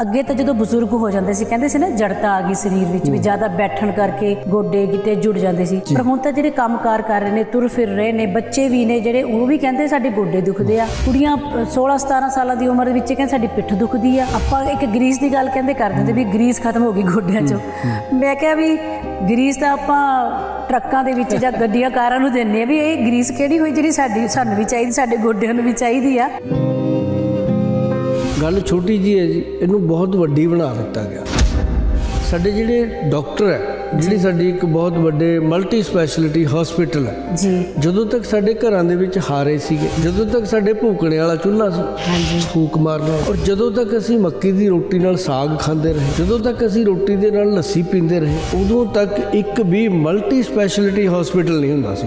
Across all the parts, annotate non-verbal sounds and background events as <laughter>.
ਅੱਗੇ ਤਾਂ ਜਦੋਂ ਬਜ਼ੁਰਗ ਹੋ ਜਾਂਦੇ ਸੀ ਕਹਿੰਦੇ ਸੀ ਨਾ ਜੜਤਾ ਆ ਗਈ ਸਰੀਰ ਵਿੱਚ ਵੀ ਜ਼ਿਆਦਾ ਬੈਠਣ ਕਰਕੇ ਗੋਡੇ ਕਿਤੇ ਜੁੜ ਜਾਂਦੇ ਸੀ ਪਰ ਹੁਣ ਤਾਂ ਜਿਹੜੇ ਕੰਮਕਾਰ ਕਰ ਰਹੇ ਨੇ ਤੁਰ ਫਿਰ ਰਹੇ ਨੇ ਬੱਚੇ ਵੀ ਨੇ ਜਿਹੜੇ ਉਹ ਵੀ ਕਹਿੰਦੇ ਸਾਡੇ ਗੋਡੇ ਦੁਖਦੇ ਆ ਕੁੜੀਆਂ 16 17 ਸਾਲਾਂ ਦੀ ਉਮਰ ਵਿੱਚ ਕਹਿੰਦੇ ਸਾਡੀ ਪਿੱਠ ਦੁਖਦੀ ਆ ਆਪਾਂ ਇੱਕ ਗਰੀਸ ਦੀ ਗੱਲ ਕਹਿੰਦੇ ਕਰ ਦਿੰਦੇ ਵੀ ਗਰੀਸ ਖਤਮ ਹੋ ਗਈ ਗੋਡਿਆਂ 'ਚੋਂ ਮੈਂ ਕਿਹਾ ਵੀ ਗਰੀਸ ਤਾਂ ਆਪਾਂ ਟਰੱਕਾਂ ਦੇ ਵਿੱਚ ਜਾਂ ਗੱਡੀਆਂ ਕਾਰਾਂ ਨੂੰ ਦਿੰਨੇ ਆ ਵੀ ਇਹ ਗਰੀਸ ਕਿਹੜੀ ਹੋਈ ਜਿਹੜੀ ਸਾਡੀ ਸਾਨੂੰ ਵੀ ਚਾਹੀਦੀ ਸਾਡੇ ਗੋਡਿਆਂ ਨੂੰ ਵੀ ਚਾਹੀਦੀ ਆ ਗੱਲ ਛੋਟੀ ਜੀ ਹੈ ਜੀ ਇਹਨੂੰ ਬਹੁਤ ਵੱਡੀ ਬਣਾ ਦਿੱਤਾ ਗਿਆ ਸਾਡੇ ਜਿਹੜੇ ਡਾਕਟਰ ਹੈ ਜਿਹੜੀ ਸਾਡੀ ਇੱਕ ਬਹੁਤ ਵੱਡੇ ਮਲਟੀ ਸਪੈਸ਼ਲਿਟੀ ਹਸਪੀਟਲ ਹੈ ਜੀ ਜਦੋਂ ਤੱਕ ਸਾਡੇ ਘਰਾਂ ਦੇ ਵਿੱਚ ਹਾਰੇ ਸੀਗੇ ਜਦੋਂ ਤੱਕ ਸਾਡੇ ਭੂਕਣੇ ਵਾਲਾ ਚੁੱਲ੍ਹਾ ਸੀ ਹਾਂਜੀ ਭੂਕ ਮਾਰਨਾ ਔਰ ਜਦੋਂ ਤੱਕ ਅਸੀਂ ਮੱਕੀ ਦੀ ਰੋਟੀ ਨਾਲ ਸਾਗ ਖਾਂਦੇ ਰਹੇ ਜਦੋਂ ਤੱਕ ਅਸੀਂ ਰੋਟੀ ਦੇ ਨਾਲ ਲੱਸੀ ਪੀਂਦੇ ਰਹੇ ਉਦੋਂ ਤੱਕ ਇੱਕ ਵੀ ਮਲਟੀ ਸਪੈਸ਼ਲਿਟੀ ਹਸਪੀਟਲ ਨਹੀਂ ਹੁੰਦਾ ਸੀ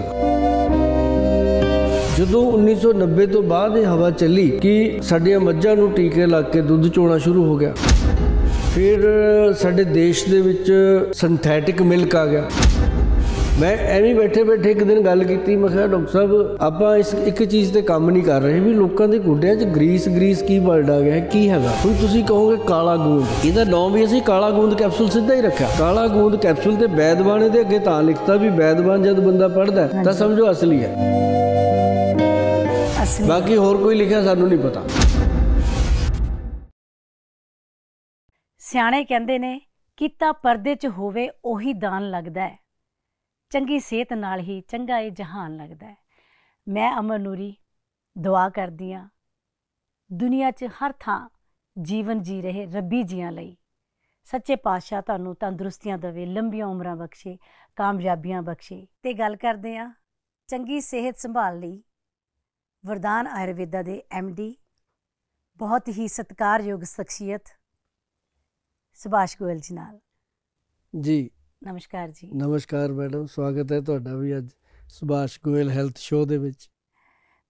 ਜਦੋਂ 1990 ਤੋਂ ਬਾਅਦ ਇਹ ਹਵਾ ਚੱਲੀ ਕਿ ਸਾਡੀਆਂ ਮੱਝਾਂ ਨੂੰ ਟੀਕੇ ਲਾ ਕੇ ਦੁੱਧ ਚੋਣਾ ਸ਼ੁਰੂ ਹੋ ਗਿਆ ਫਿਰ ਸਾਡੇ ਦੇਸ਼ ਦੇ ਵਿੱਚ ਸਿੰਥੈਟਿਕ ਮਿਲਕ ਆ ਗਿਆ ਮੈਂ ਐਵੇਂ ਬੈਠੇ ਬੈਠੇ ਇੱਕ ਦਿਨ ਗੱਲ ਕੀਤੀ ਮੈਂ ਕਿਹਾ ਡਾਕਟਰ ਸਾਹਿਬ ਆਪਾਂ ਇਸ ਇੱਕ ਚੀਜ਼ ਤੇ ਕੰਮ ਨਹੀਂ ਕਰ ਰਹੇ ਵੀ ਲੋਕਾਂ ਦੇ ਗੁੱਡਿਆਂ 'ਚ ਗਰੀਸ ਗਰੀਸ ਕੀ ਵਰਡ ਆ ਗਿਆ ਕੀ ਹੈਗਾ ਹੁਣ ਤੁਸੀਂ ਕਹੋਗੇ ਕਾਲਾ ਗੂੰਦ ਇਹਦਾ ਨਾਮ ਵੀ ਅਸੀਂ ਕਾਲਾ ਗੂੰਦ ਕੈਪਸੂਲ ਸਿੱਧਾ ਹੀ ਰੱਖਿਆ ਕਾਲਾ ਗੂੰਦ ਕੈਪਸੂਲ ਤੇ ਬੈਦਵਾਨੇ ਦੇ ਅੱਗੇ ਤਾਂ ਲਿਖਤਾ ਵੀ ਬੈਦਵਾਨ ਜਦ ਬੰਦਾ ਪੜਦਾ ਤਾਂ ਸਮਝੋ ਅਸਲੀ ਹੈ ਸੀ ਬਾਕੀ ਹੋਰ ਕੋਈ ਲਿਖਿਆ ਸਾਨੂੰ ਨਹੀਂ ਪਤਾ ਸਿਆਣੇ ਕਹਿੰਦੇ ਨੇ ਕੀਤਾ ਪਰਦੇ 'ਚ ਹੋਵੇ ਉਹੀ ਦਾਨ ਲੱਗਦਾ ਹੈ ਚੰਗੀ ਸਿਹਤ ਨਾਲ ਹੀ ਚੰਗਾ ਇਹ ਜਹਾਨ ਲੱਗਦਾ ਹੈ ਮੈਂ ਅਮਰ ਨੂਰੀ ਦੁਆ ਕਰਦੀ ਆ ਦੁਨੀਆ 'ਚ ਹਰ ਥਾਂ ਜੀਵਨ ਜੀ ਰਹੇ ਰੱਬੀ ਜੀਆਂ ਲਈ ਸੱਚੇ ਪਾਤਸ਼ਾਹ ਤੁਹਾਨੂੰ ਤੰਦਰੁਸਤੀਆਂ ਦੇਵੇ ਲੰਬੀਆਂ ਉਮਰਾਂ ਬਖਸ਼ੇ ਕਾਮਯਾਬੀਆਂ ਬਖਸ਼ੇ ਤੇ ਗੱਲ ਕਰਦੇ ਆ ਚੰਗੀ ਸਿਹਤ ਸੰਭਾਲ ਲਈ ਵਰਦਾਨ ਆਯੁਰਵੇਦਾ ਦੇ ਐਮਡੀ ਬਹੁਤ ਹੀ ਸਤਿਕਾਰਯੋਗ ਸ਼ਖਸੀਅਤ ਸੁਭਾਸ਼ ਗੋਇਲ ਜੀ ਨਾਲ ਜੀ ਨਮਸਕਾਰ ਜੀ ਨਮਸਕਾਰ ਮੈਡਮ ਸਵਾਗਤ ਹੈ ਤੁਹਾਡਾ ਵੀ ਅੱਜ ਸੁਭਾਸ਼ ਗੋਇਲ ਹੈਲਥ ਸ਼ੋਅ ਦੇ ਵਿੱਚ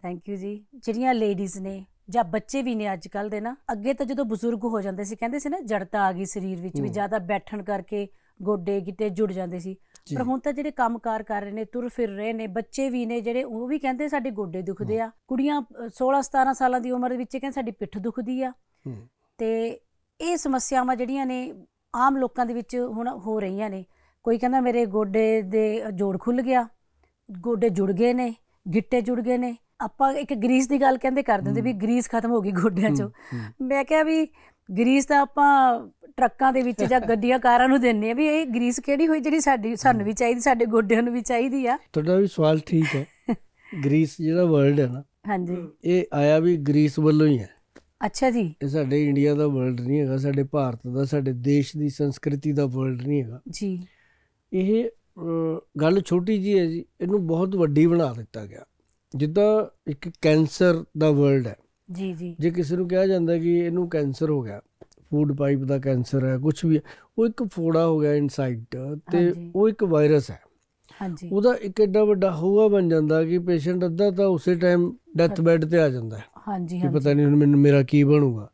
ਥੈਂਕ ਯੂ ਜੀ ਜਿਹੜੀਆਂ ਲੇਡੀਜ਼ ਨੇ ਜਾਂ ਬੱਚੇ ਵੀ ਨੇ ਅੱਜ ਕੱਲ ਦੇ ਨਾ ਅੱਗੇ ਤਾਂ ਜਦੋਂ ਬਜ਼ੁਰਗ ਹੋ ਜਾਂਦੇ ਸੀ ਕਹਿੰਦੇ ਸੀ ਨਾ ਜੜਤਾ ਆ ਗਈ ਸਰੀਰ ਵਿੱਚ ਵੀ ਜ਼ਿਆਦਾ ਬੈਠਣ ਕਰਕੇ ਗੋਡੇ ਕਿਤੇ ਜੁੜ ਜਾਂਦੇ ਸੀ ਪਰ ਹੁਣ ਤਾਂ ਜਿਹੜੇ ਕੰਮਕਾਰ ਕਰ ਰਹੇ ਨੇ ਤੁਰ ਫਿਰ ਰਹੇ ਨੇ ਬੱਚੇ ਵੀ ਨੇ ਜਿਹੜੇ ਉਹ ਵੀ ਕਹਿੰਦੇ ਸਾਡੇ ਗੋਡੇ ਦੁਖਦੇ ਆ ਕੁੜੀਆਂ 16 17 ਸਾਲਾਂ ਦੀ ਉਮਰ ਦੇ ਵਿੱਚ ਕਹਿੰਦੇ ਸਾਡੀ ਪਿੱਠ ਦੁਖਦੀ ਆ ਤੇ ਇਹ ਸਮੱਸਿਆਵਾਂ ਜਿਹੜੀਆਂ ਨੇ ਆਮ ਲੋਕਾਂ ਦੇ ਵਿੱਚ ਹੁਣ ਹੋ ਰਹੀਆਂ ਨੇ ਕੋਈ ਕਹਿੰਦਾ ਮੇਰੇ ਗੋਡੇ ਦੇ ਜੋੜ ਖੁੱਲ ਗਿਆ ਗੋਡੇ ਜੁੜ ਗਏ ਨੇ ਗਿੱਟੇ ਜੁੜ ਗਏ ਨੇ ਆਪਾਂ ਇੱਕ ਗਰੀਸ ਦੀ ਗੱਲ ਕਹਿੰਦੇ ਕਰ ਦਿੰਦੇ ਵੀ ਗਰੀਸ ਖਤਮ ਹੋ ਗਈ ਗੋਡਿਆਂ 'ਚ ਮੈਂ ਕਿਹਾ ਵੀ ਗਰੀਸ ਤਾਂ ਆਪਾਂ ਟਰੱਕਾਂ ਦੇ ਵਿੱਚ ਜਾਂ <laughs> ਗੱਡੀਆਂ ਕਾਰਾਂ ਨੂੰ ਦਿੰਨੇ ਆ ਵੀ ਇਹ ਗਰੀਸ ਕਿਹੜੀ ਹੋਈ ਜਿਹੜੀ ਸਾਡੀ ਸਾਨੂੰ ਵੀ ਚਾਹੀਦੀ ਸਾਡੇ ਗੋਡਿਆਂ ਨੂੰ ਵੀ ਚਾਹੀਦੀ ਆ ਤੁਹਾਡਾ ਵੀ ਸਵਾਲ ਠੀਕ ਹੈ <laughs> ਗਰੀਸ ਜਿਹੜਾ ਵਰਲਡ ਹੈ ਨਾ ਹਾਂਜੀ ਇਹ ਆਇਆ ਵੀ ਗਰੀਸ ਵੱਲੋਂ ਹੀ ਹੈ ਅੱਛਾ ਜੀ ਇਹ ਸਾਡੇ ਇੰਡੀਆ ਦਾ ਵਰਲਡ ਨਹੀਂ ਹੈਗਾ ਸਾਡੇ ਭਾਰਤ ਦਾ ਸਾਡੇ ਦੇਸ਼ ਦੀ ਸੰਸਕ੍ਰਿਤੀ ਦਾ ਵਰਲਡ ਨਹੀਂ ਹੈਗਾ ਜੀ ਇਹ ਗੱਲ ਛੋਟੀ ਜੀ ਹੈ ਜੀ ਇਹਨੂੰ ਬਹੁਤ ਵੱਡੀ ਬਣਾ ਦਿੱਤਾ ਗਿਆ ਜਿੱਦਾਂ ਇੱਕ ਕੈਂਸਰ ਦਾ ਵਰਲਡ ਹੈ ਜੀ ਜੀ ਜੇ ਕਿਸੇ ਨੂੰ ਕਿਹਾ ਜਾਂਦਾ ਕਿ ਇਹਨੂੰ ਕੈਂਸਰ ਹੋ ਗਿਆ ਫੂਡ ਪਾਈਪ ਦਾ ਕੈਂਸਰ ਹੈ ਕੁਝ ਵੀ ਉਹ ਇੱਕ ਫੋੜਾ ਹੋ ਗਿਆ ਇਨਸਾਈਡ ਤੇ ਉਹ ਇੱਕ ਵਾਇਰਸ ਹੈ ਹਾਂਜੀ ਉਹਦਾ ਇੱਕ ਐਡਾ ਵੱਡਾ ਹੋਊਗਾ ਬਣ ਜਾਂਦਾ ਕਿ ਪੇਸ਼ੈਂਟ ਅੱਧਾ ਤਾਂ ਉਸੇ ਟਾਈਮ ਡੈਥ ਬੈੱਡ ਤੇ ਆ ਜਾਂਦਾ ਹੈ ਹਾਂਜੀ ਹਾਂਜੀ ਪਤਾ ਨਹੀਂ ਹੁਣ ਮੈਨੂੰ ਮੇਰਾ ਕੀ ਬਣੂਗਾ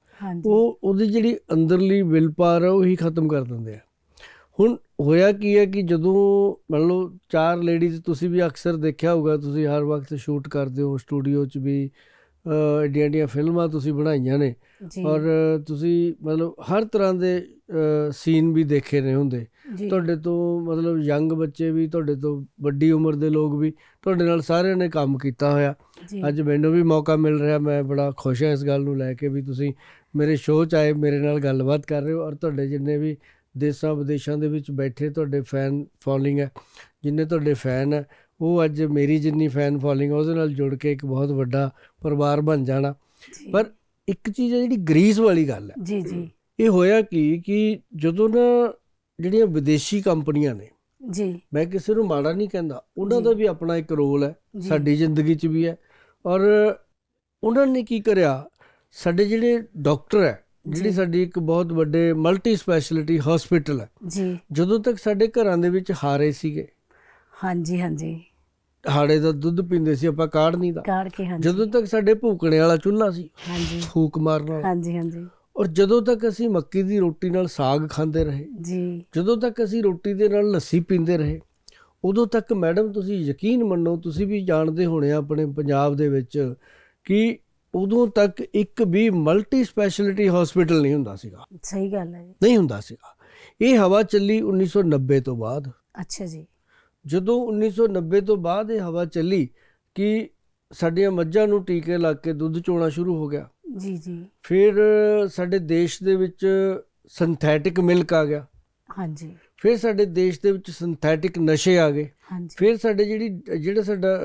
ਉਹ ਉਹਦੀ ਜਿਹੜੀ ਅੰਦਰਲੀ ਵਿਲ ਪਾਰ ਹੈ ਉਹ ਹੀ ਖਤਮ ਕਰ ਦਿੰਦੇ ਆ ਹੁਣ ਹੋਇਆ ਕੀ ਹੈ ਕਿ ਜਦੋਂ ਮੰਨ ਲਓ ਚਾਰ ਲੇਡੀਜ਼ ਤੁਸੀਂ ਵੀ ਅਕਸਰ ਦੇਖਿਆ ਹੋਊਗਾ ਤੁਸੀਂ ਹਰ ਵਕਤ ਸ਼ੂਟ ਕਰਦੇ ਹੋ ਸਟੂਡੀਓ 'ਚ ਵੀ ਏਡੀਆਂ ਏਡੀਆਂ ਫਿਲਮਾਂ ਤੁਸੀਂ ਬਣਾਈਆਂ ਨੇ ਔਰ ਤੁਸੀਂ ਮਤਲਬ ਹਰ ਤਰ੍ਹਾਂ ਦੇ ਸੀਨ ਵੀ ਦੇਖੇ ਨੇ ਹੁੰਦੇ ਤੁਹਾਡੇ ਤੋਂ ਮਤਲਬ ਯੰਗ ਬੱਚੇ ਵੀ ਤੁਹਾਡੇ ਤੋਂ ਵੱਡੀ ਉਮਰ ਦੇ ਲੋਕ ਵੀ ਤੁਹਾਡੇ ਨਾਲ ਸਾਰਿਆਂ ਨੇ ਕੰਮ ਕੀਤਾ ਹੋਇਆ ਅੱਜ ਮੈਨੂੰ ਵੀ ਮੌਕਾ ਮਿਲ ਰਿਹਾ ਮੈਂ ਬੜਾ ਖੁਸ਼ ਹਾਂ ਇਸ ਗੱਲ ਨੂੰ ਲੈ ਕੇ ਵੀ ਤੁਸੀਂ ਮੇਰੇ ਸ਼ੋਅ 'ਚ ਆਏ ਮੇਰੇ ਨਾਲ ਗੱਲਬਾਤ ਕਰ ਰਹੇ ਹੋ ਔਰ ਤੁਹਾਡੇ ਜਿੰਨੇ ਵੀ ਦੇਸਾਂ ਵਿਦੇਸ਼ਾਂ ਦੇ ਵਿੱਚ ਬੈਠੇ ਤੁਹਾਡੇ ਫੈਨ ਫੋਲੋਇੰਗ ਹੈ ਜਿੰਨੇ ਤੁਹਾਡੇ ਫੈਨ ਹੈ ਉਹ ਅੱਜ ਮੇਰੀ ਜਿੰਨੀ ਫੈਨ ਫੋਲੋਇੰਗ ਉਹਦੇ ਨਾਲ ਜੁੜ ਕੇ ਇੱਕ ਬਹੁਤ ਵੱਡਾ ਪਰਿਵਾਰ ਬਣ ਜਾਣਾ ਪਰ ਇੱਕ ਚੀਜ਼ ਹੈ ਜਿਹੜੀ ਗਰੀਸ ਵਾਲੀ ਗੱਲ ਹੈ ਜੀ ਜੀ ਇਹ ਹੋਇਆ ਕਿ ਕਿ ਜਦੋਂ ਨਾ ਜਿਹੜੀਆਂ ਵਿਦੇਸ਼ੀ ਕੰਪਨੀਆਂ ਨੇ ਜੀ ਮੈਂ ਕਿਸੇ ਨੂੰ ਮਾੜਾ ਨਹੀਂ ਕਹਿੰਦਾ ਉਹਨਾਂ ਦਾ ਵੀ ਆਪਣਾ ਇੱਕ ਰੋਲ ਹੈ ਸਾਡੀ ਜ਼ਿੰਦਗੀ 'ਚ ਵੀ ਹੈ ਔਰ ਉਹਨਾਂ ਨੇ ਕੀ ਕਰਿਆ ਸਾਡੇ ਜਿਹੜੇ ਡਾਕਟਰ ਹੈ ਜਿਹੜੀ ਸਾਡੀ ਇੱਕ ਬਹੁਤ ਵੱਡੇ ਮਲਟੀ ਸਪੈਸ਼ਲਿਟੀ ਹਸਪੀਟਲ ਹੈ ਜੀ ਜਦੋਂ ਤੱਕ ਸਾਡੇ ਘਰਾਂ ਦੇ ਵਿੱਚ ਹਾਰੇ ਸੀਗੇ ਹਾਂਜੀ ਹਾਂਜੀ ਹਾੜੇ ਦਾ ਦੁੱਧ ਪੀਂਦੇ ਸੀ ਆਪਾਂ ਕਾੜ ਨਹੀਂ ਦਾ ਕਾੜ ਕੇ ਹਾਂਜੀ ਜਦੋਂ ਤੱਕ ਸਾਡੇ ਭੂਕਣੇ ਵਾਲਾ ਚੁੱਲ੍ਹਾ ਸੀ ਹਾਂਜੀ ਫੂਕ ਮਾਰਨ ਵਾਲਾ ਹਾਂਜੀ ਹਾਂਜੀ ਔਰ ਜਦੋਂ ਤੱਕ ਅਸੀਂ ਮੱਕੀ ਦੀ ਰੋਟੀ ਨਾਲ ਸਾਗ ਖਾਂਦੇ ਰਹੇ ਜੀ ਜਦੋਂ ਤੱਕ ਅਸੀਂ ਰੋਟੀ ਦੇ ਨਾਲ ਲੱਸੀ ਪੀਂਦੇ ਰਹੇ ਉਦੋਂ ਤੱਕ ਮੈਡਮ ਤੁਸੀਂ ਯਕੀਨ ਮੰਨੋ ਤੁਸੀਂ ਵੀ ਜਾਣਦੇ ਹੋਣੇ ਆਪਣੇ ਪੰਜਾਬ ਦੇ ਵਿੱਚ ਕਿ ਉਦੋਂ ਤੱਕ ਇੱਕ ਵੀ ਮਲਟੀ ਸਪੈਸ਼ਲਿਟੀ ਹਸਪੀਟਲ ਨਹੀਂ ਹੁੰਦਾ ਸੀਗਾ ਸਹੀ ਗੱਲ ਹੈ ਜੀ ਨਹੀਂ ਹੁੰਦਾ ਸੀਗਾ ਇਹ ਹਵਾ ਚੱਲੀ 1990 ਤੋਂ ਬਾਅਦ ਅੱਛਾ ਜੀ ਜਦੋਂ 1990 ਤੋਂ ਬਾਅਦ ਇਹ ਹਵਾ ਚੱਲੀ ਕਿ ਸਾਡੀਆਂ ਮੱਝਾਂ ਨੂੰ ਟੀਕੇ ਲਾ ਕੇ ਦੁੱਧ ਚੋਣਾ ਸ਼ੁਰੂ ਹੋ ਗਿਆ ਜੀ ਜੀ ਫਿਰ ਸਾਡੇ ਦੇਸ਼ ਦੇ ਵਿੱਚ ਸਿੰਥੈਟਿਕ ਮਿਲਕ ਆ ਗਿਆ ਹਾਂਜੀ ਫਿਰ ਸਾਡੇ ਦੇਸ਼ ਦੇ ਵਿੱਚ ਸਿੰਥੈਟਿਕ ਨਸ਼ੇ ਆ ਗਏ ਹਾਂਜੀ ਫਿਰ ਸਾਡੇ ਜਿਹੜੀ ਜਿਹੜਾ ਸਾਡਾ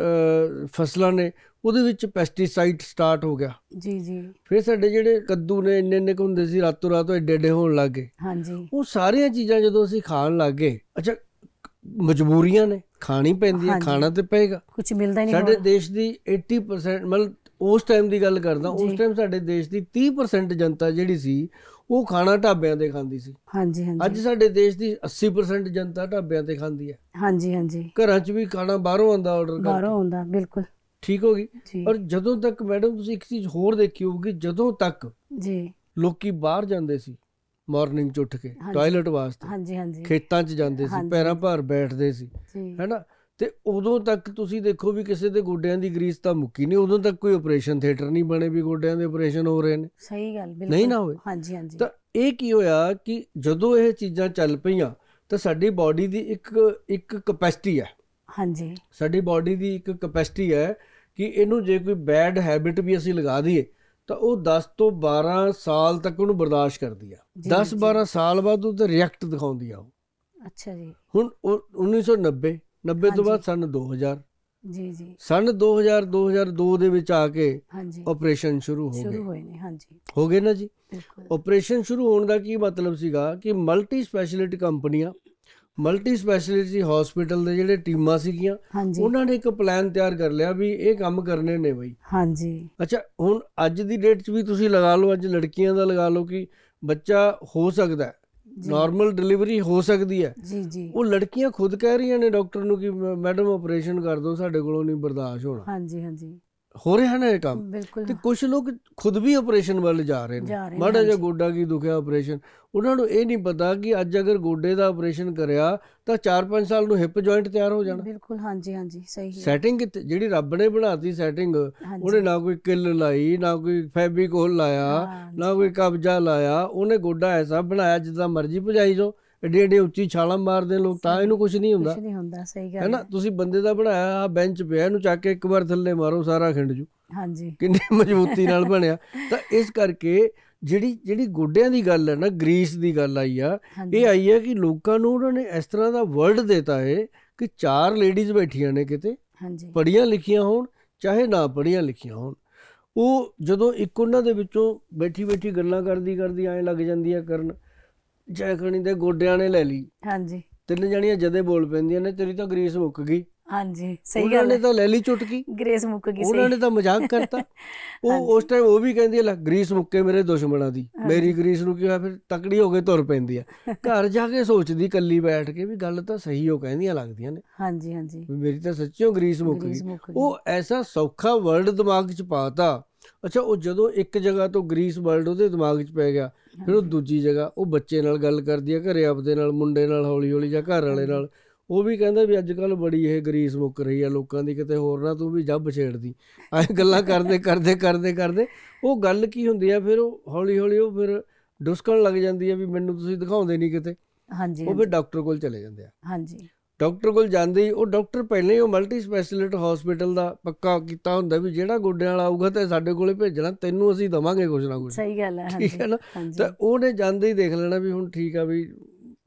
ਫਸਲਾਂ ਨੇ ਉਹਦੇ ਵਿੱਚ ਪੈਸਟੀਸਾਈਡ ਸਟਾਰਟ ਹੋ ਗਿਆ ਜੀ ਜੀ ਫਿਰ ਸਾਡੇ ਜਿਹੜੇ ਕੱਦੂ ਨੇ ਇੰਨੇ ਇੰਨੇ ਹੁੰਦੇ ਸੀ ਰਾਤੋਂ ਰਾਤ ਐਡੇ ਐਡੇ ਹੋਣ ਲੱਗੇ ਹਾਂਜੀ ਉਹ ਸਾਰੀਆਂ ਚੀਜ਼ਾਂ ਜਦੋਂ ਅਸੀਂ ਖਾਣ ਲੱਗੇ ਅੱਛਾ ਮਜਬੂਰੀਆਂ ਨੇ ਖਾਣੀ ਪੈਂਦੀ ਹੈ ਖਾਣਾ ਤੇ ਪਏਗਾ ਕੁਝ ਮਿਲਦਾ ਨਹੀਂ ਸਾਡੇ ਦੇਸ਼ ਦੀ 80% ਮਤਲਬ ਉਸ ਟਾਈਮ ਦੀ ਗੱਲ ਕਰਦਾ ਉਸ ਟਾਈਮ ਸਾਡੇ ਦੇਸ਼ ਦੀ 30% ਜਨਤਾ ਜਿਹੜੀ ਸੀ ਉਹ ਖਾਣਾ ਢਾਬਿਆਂ ਤੇ ਖਾਂਦੀ ਸੀ ਹਾਂਜੀ ਹਾਂਜੀ ਅੱਜ ਸਾਡੇ ਦੇਸ਼ ਦੀ 80% ਜਨਤਾ ਢਾਬਿਆਂ ਤੇ ਖਾਂਦੀ ਹੈ ਹਾਂਜੀ ਹਾਂਜੀ ਘਰਾਂ 'ਚ ਵੀ ਖਾਣਾ ਬਾਹਰੋਂ ਆਉਂਦਾ ਆਰਡਰ ਕਰਦਾ ਬਾਹਰੋਂ ਆਉਂਦਾ ਬਿਲਕੁਲ ਠੀਕ ਹੋ ਗਈ ਔਰ ਜਦੋਂ ਤੱਕ ਮੈਡਮ ਤੁਸੀਂ ਇੱਕ ਚੀਜ਼ ਹੋਰ ਦੇਖੀ ਹੋਊਗੀ ਜਦੋਂ ਤੱਕ ਜੀ ਲੋਕੀ ਬਾਹਰ ਜਾਂਦੇ ਸੀ ਮਾਰਨਿੰਗ ਚ ਉੱਠ ਕੇ ਟਾਇਲਟ ਵਾਸਤੇ ਹਾਂਜੀ ਹਾਂਜੀ ਖੇਤਾਂ 'ਚ ਜਾਂਦੇ ਸੀ ਪੈਰਾਂ ਭਾਰ ਬੈਠਦੇ ਸੀ ਹੈਨਾ ਤੇ ਉਦੋਂ ਤੱਕ ਤੁਸੀਂ ਦੇਖੋ ਵੀ ਕਿਸੇ ਦੇ ਗੋਡਿਆਂ ਦੀ ਗਰੀਸ ਤਾਂ ਮੁੱਕੀ ਨਹੀਂ ਉਦੋਂ ਤੱਕ ਕੋਈ ਆਪਰੇਸ਼ਨ ਥੀਏਟਰ ਨਹੀਂ ਬਣੇ ਵੀ ਗੋਡਿਆਂ ਦੇ ਆਪਰੇਸ਼ਨ ਹੋ ਰਹੇ ਨੇ ਸਹੀ ਗੱਲ ਬਿਲਕੁਲ ਨਹੀਂ ਨਾ ਹੋਏ ਹਾਂਜੀ ਹਾਂਜੀ ਤਾਂ ਇਹ ਕੀ ਹੋਇਆ ਕਿ ਜਦੋਂ ਇਹ ਚੀਜ਼ਾਂ ਚੱਲ ਪਈਆਂ ਤਾਂ ਸਾਡੀ ਬਾਡੀ ਦੀ ਇੱਕ ਇੱਕ ਕਪੈਸਿਟੀ ਹੈ ਹਾਂਜੀ ਸਾਡੀ ਬਾਡੀ ਦੀ ਇੱਕ ਕਪੈਸਿਟੀ ਹੈ ਕਿ ਇਹਨੂੰ ਜੇ ਕੋਈ ਬੈਡ ਹੈਬਿਟ ਵੀ ਅਸੀਂ ਲਗਾ ਦਈਏ ਤਾਂ ਉਹ 10 ਤੋਂ 12 ਸਾਲ ਤੱਕ ਉਹਨੂੰ ਬਰਦਾਸ਼ਤ ਕਰਦੀ ਆ 10 12 ਸਾਲ ਬਾਅਦ ਉਹ ਤੇ ਰਿਐਕਟ ਦਿਖਾਉਂਦੀ ਆ ਉਹ ਅੱਛਾ ਜੀ ਹੁਣ 1990 90 ਤੋਂ ਬਾਅਦ ਸਨ 2000 ਜੀ ਜੀ ਸਨ 2000 2002 ਦੇ ਵਿੱਚ ਆ ਕੇ ਹਾਂਜੀ ਆਪਰੇਸ਼ਨ ਸ਼ੁਰੂ ਹੋ ਗਏ ਸ਼ੁਰੂ ਹੋਏ ਨੇ ਹਾਂਜੀ ਹੋ ਗਏ ਨਾ ਜੀ ਬਿਲਕੁਲ ਆਪਰੇਸ਼ਨ ਸ਼ੁਰੂ ਹੋਣ ਦਾ ਕੀ ਮਤਲਬ ਸੀਗਾ ਕਿ ਮਲਟੀ ਸਪੈਸ਼ਲਿਟੀ ਕੰਪਨੀਆਂ ਮਲਟੀ ਸਪੈਸ਼ਲਿਟੀ ਹਸਪੀਟਲ ਦੇ ਜਿਹੜੇ ਟੀਮਾਂ ਸੀਗੀਆਂ ਉਹਨਾਂ ਨੇ ਇੱਕ ਪਲਾਨ ਤਿਆਰ ਕਰ ਲਿਆ ਵੀ ਇਹ ਕੰਮ ਕਰਨੇ ਨੇ ਬਈ ਹਾਂਜੀ ਅੱਛਾ ਹੁਣ ਅੱਜ ਦੀ ਡੇਟ 'ਚ ਵੀ ਤੁਸੀਂ ਲਗਾ ਲਓ ਅੱਜ ਲੜਕੀਆਂ ਦਾ ਲਗਾ ਲਓ ਕਿ ਬੱਚਾ ਹੋ ਸਕਦਾ ਨਾਰਮਲ ਡਿਲੀਵਰੀ ਹੋ ਸਕਦੀ ਹੈ ਜੀ ਜੀ ਉਹ ਲੜਕੀਆਂ ਖੁਦ ਕਹਿ ਰਹੀਆਂ ਨੇ ਡਾਕਟਰ ਨੂੰ ਕਿ ਮੈਡਮ ਆਪਰੇਸ਼ਨ ਕਰ ਦਿਓ ਸਾਡੇ ਕੋਲੋਂ ਨਹੀਂ ਬਰਦਾਸ਼ਤ ਹੋਣਾ ਹਾਂਜੀ ਹਾਂਜੀ ਹੋ ਰਿਹਾ ਨਾ ਇਹ ਕੰਮ ਤੇ ਕੁਝ ਲੋਕ ਖੁਦ ਵੀ ਆਪਰੇਸ਼ਨ ਵੱਲ ਜਾ ਰਹੇ ਨੇ ਮਾੜਾ ਜਿਹਾ ਗੋਡਾ ਕੀ ਦੁਖਿਆ ਆਪਰੇਸ਼ਨ ਉਹਨਾਂ ਨੂੰ ਇਹ ਨਹੀਂ ਪਤਾ ਕਿ ਅੱਜ ਅਗਰ ਗੋਡੇ ਦਾ ਆਪਰੇਸ਼ਨ ਕਰਿਆ ਤਾਂ 4-5 ਸਾਲ ਨੂੰ ਹਿਪ ਜੁਆਇੰਟ ਤਿਆਰ ਹੋ ਜਾਣਾ ਬਿਲਕੁਲ ਹਾਂਜੀ ਹਾਂਜੀ ਸਹੀ ਹੈ ਸੈਟਿੰਗ ਜਿਹੜੀ ਰੱਬ ਨੇ ਬਣਾਤੀ ਸੈਟਿੰਗ ਉਹਨੇ ਨਾ ਕੋਈ ਕਿਲ ਲਾਈ ਨਾ ਕੋਈ ਹੋਲ ਲਾਇਆ ਨਾ ਕੋਈ ਕਬਜ਼ਾ ਲਾਇਆ ਉਹਨੇ ਗੋਡਾ ਐਸਾ ਬਣਾਇਆ ਜਿੱਦਾਂ ਮਰਜ਼ੀ ਭਜਾਈ ਜੋ ਏਡੇ ਏਡੇ ਉੱਚੀ ਛਾਲਾਂ ਮਾਰਦੇ ਲੋਕ ਤਾਂ ਇਹਨੂੰ ਕੁਝ ਨਹੀਂ ਹੁੰਦਾ ਕੁਝ ਨਹੀਂ ਹੁੰਦਾ ਸਹੀ ਗੱਲ ਹੈ ਨਾ ਤੁਸੀਂ ਬੰਦੇ ਦਾ ਬਣਾਇਆ ਆ ਬੈਂਚ ਪਿਆ ਇਹਨੂੰ ਚੱਕ ਕੇ ਇੱਕ ਵਾਰ ਥੱਲੇ ਮਾਰੋ ਸਾਰਾ ਖਿੰਡ ਜੂ ਹਾਂਜੀ ਕਿੰਨੀ ਮਜ਼ਬੂਤੀ ਨਾਲ ਬਣਿਆ ਤਾਂ ਇਸ ਕਰਕੇ ਜਿਹੜੀ ਜਿਹੜੀ ਗੋਡਿਆਂ ਦੀ ਗੱਲ ਹੈ ਨਾ ਗ੍ਰੀਸ ਦੀ ਗੱਲ ਆਈ ਆ ਇਹ ਆਈ ਹੈ ਕਿ ਲੋਕਾਂ ਨੂੰ ਉਹਨਾਂ ਨੇ ਇਸ ਤਰ੍ਹਾਂ ਦਾ ਵਰਲਡ ਦਿੱਤਾ ਹੈ ਕਿ ਚਾਰ ਲੇਡੀਜ਼ ਬੈਠੀਆਂ ਨੇ ਕਿਤੇ ਹਾਂਜੀ ਪੜੀਆਂ ਲਿਖੀਆਂ ਹੋਣ ਚਾਹੇ ਨਾ ਪੜੀਆਂ ਲਿਖੀਆਂ ਹੋਣ ਉਹ ਜਦੋਂ ਇੱਕ ਉਹਨਾਂ ਦੇ ਵਿੱਚੋਂ ਬੈਠੀ ਬੈਠੀ ਗੱਲਾਂ ਕਰਦੀ ਕਰਦੀ ਐਂ ਲੱਗ ਜਾਂਦੀ ਆ ਕਰਨ ਜੈਕਣੀ ਦੇ ਗੋਡਿਆਂ ਨੇ ਲੈ ਲਈ ਹਾਂਜੀ ਤਿੰਨ ਜਣੀਆਂ ਜਦੇ ਬੋਲ ਪੈਂਦੀਆਂ ਨੇ ਤੇਰੀ ਤਾਂ ਗਰੀਸ ਮੁੱਕ ਗਈ ਹਾਂਜੀ ਸਹੀ ਗੱਲ ਉਹਨੇ ਤਾਂ ਲੈ ਲਈ ਚੁਟਕੀ ਗਰੀਸ ਮੁੱਕ ਗਈ ਸਹੀ ਉਹਨਾਂ ਨੇ ਤਾਂ ਮਜ਼ਾਕ ਕਰਤਾ ਉਹ ਉਸ ਟਾਈਮ ਉਹ ਵੀ ਕਹਿੰਦੀ ਲੈ ਗਰੀਸ ਮੁੱਕੇ ਮੇਰੇ ਦੁਸ਼ਮਣਾਂ ਦੀ ਮੇਰੀ ਗਰੀਸ ਨੂੰ ਕੀ ਹੋਇਆ ਫਿਰ ਤਕੜੀ ਹੋ ਕੇ ਤੁਰ ਪੈਂਦੀ ਆ ਘਰ ਜਾ ਕੇ ਸੋਚਦੀ ਕੱਲੀ ਬੈਠ ਕੇ ਵੀ ਗੱਲ ਤਾਂ ਸਹੀ ਹੋ ਕਹਿੰਦੀਆਂ ਲੱਗਦੀਆਂ ਨੇ ਹਾਂਜੀ ਹਾਂਜੀ ਮੇਰੀ ਤਾਂ ਸੱਚੀਓ ਗਰੀਸ ਮੁੱਕ ਗਈ ਉਹ ਐਸਾ ਸੌਖਾ ਵਰਡ ਦਿਮਾਗ 'ਚ ਪਾਤਾ ਅੱਛਾ ਉਹ ਜਦੋਂ ਇੱਕ ਜਗ੍ਹਾ ਤੋਂ ਗ੍ਰੀਸ ਵਰਲਡ ਉਹਦੇ ਦਿਮਾਗ 'ਚ ਪੈ ਗਿਆ ਫਿਰ ਉਹ ਦੂਜੀ ਜਗ੍ਹਾ ਉਹ ਬੱਚੇ ਨਾਲ ਗੱਲ ਕਰਦੀ ਆ ਘਰੇ ਆਪਦੇ ਨਾਲ ਮੁੰਡੇ ਨਾਲ ਹੌਲੀ ਹੌਲੀ ਜਾਂ ਘਰ ਵਾਲੇ ਨਾਲ ਉਹ ਵੀ ਕਹਿੰਦਾ ਵੀ ਅੱਜ ਕੱਲ ਬੜੀ ਇਹ ਗਰੀਸ ਮੁੱਕ ਰਹੀ ਆ ਲੋਕਾਂ ਦੀ ਕਿਤੇ ਹੋਰ ਨਾ ਤੂੰ ਵੀ ਜੱਬ ਛੇੜਦੀ ਐ ਗੱਲਾਂ ਕਰਦੇ ਕਰਦੇ ਕਰਦੇ ਕਰਦੇ ਉਹ ਗੱਲ ਕੀ ਹੁੰਦੀ ਆ ਫਿਰ ਉਹ ਹੌਲੀ ਹੌਲੀ ਉਹ ਫਿਰ ਡੁਸਕਣ ਲੱਗ ਜਾਂਦੀ ਆ ਵੀ ਮੈਨੂੰ ਤੁਸੀਂ ਦਿਖਾਉਂਦੇ ਨਹੀਂ ਕਿਤੇ ਹਾਂਜੀ ਉਹ ਫਿਰ ਡਾਕਟਰ ਕੋਲ ਚਲੇ ਜਾਂਦੇ ਆ ਹਾਂਜੀ ਡਾਕਟਰ ਕੋਲ ਜਾਂਦੇ ਹੀ ਉਹ ਡਾਕਟਰ ਪਹਿਲੇ ਉਹ ਮਲਟੀ ਸਪੈਸ਼ਲਿਸਟ ਹਸਪੀਟਲ ਦਾ ਪੱਕਾ ਕੀਤਾ ਹੁੰਦਾ ਵੀ ਜਿਹੜਾ ਗੋਡਿਆਂ ਵਾਲਾ ਆਊਗਾ ਤੇ ਸਾਡੇ ਕੋਲੇ ਭੇਜਣਾ ਤੈਨੂੰ ਅਸੀਂ ਦਵਾਂਗੇ ਕੁਝ ਨਾ ਕੁਝ ਸਹੀ ਗੱਲ ਹੈ ਠੀਕ ਹੈ ਨਾ ਤਾਂ ਉਹਨੇ ਜਾਂਦੇ ਹੀ ਦੇਖ ਲੈਣਾ ਵੀ ਹੁਣ ਠੀਕ ਆ ਵੀ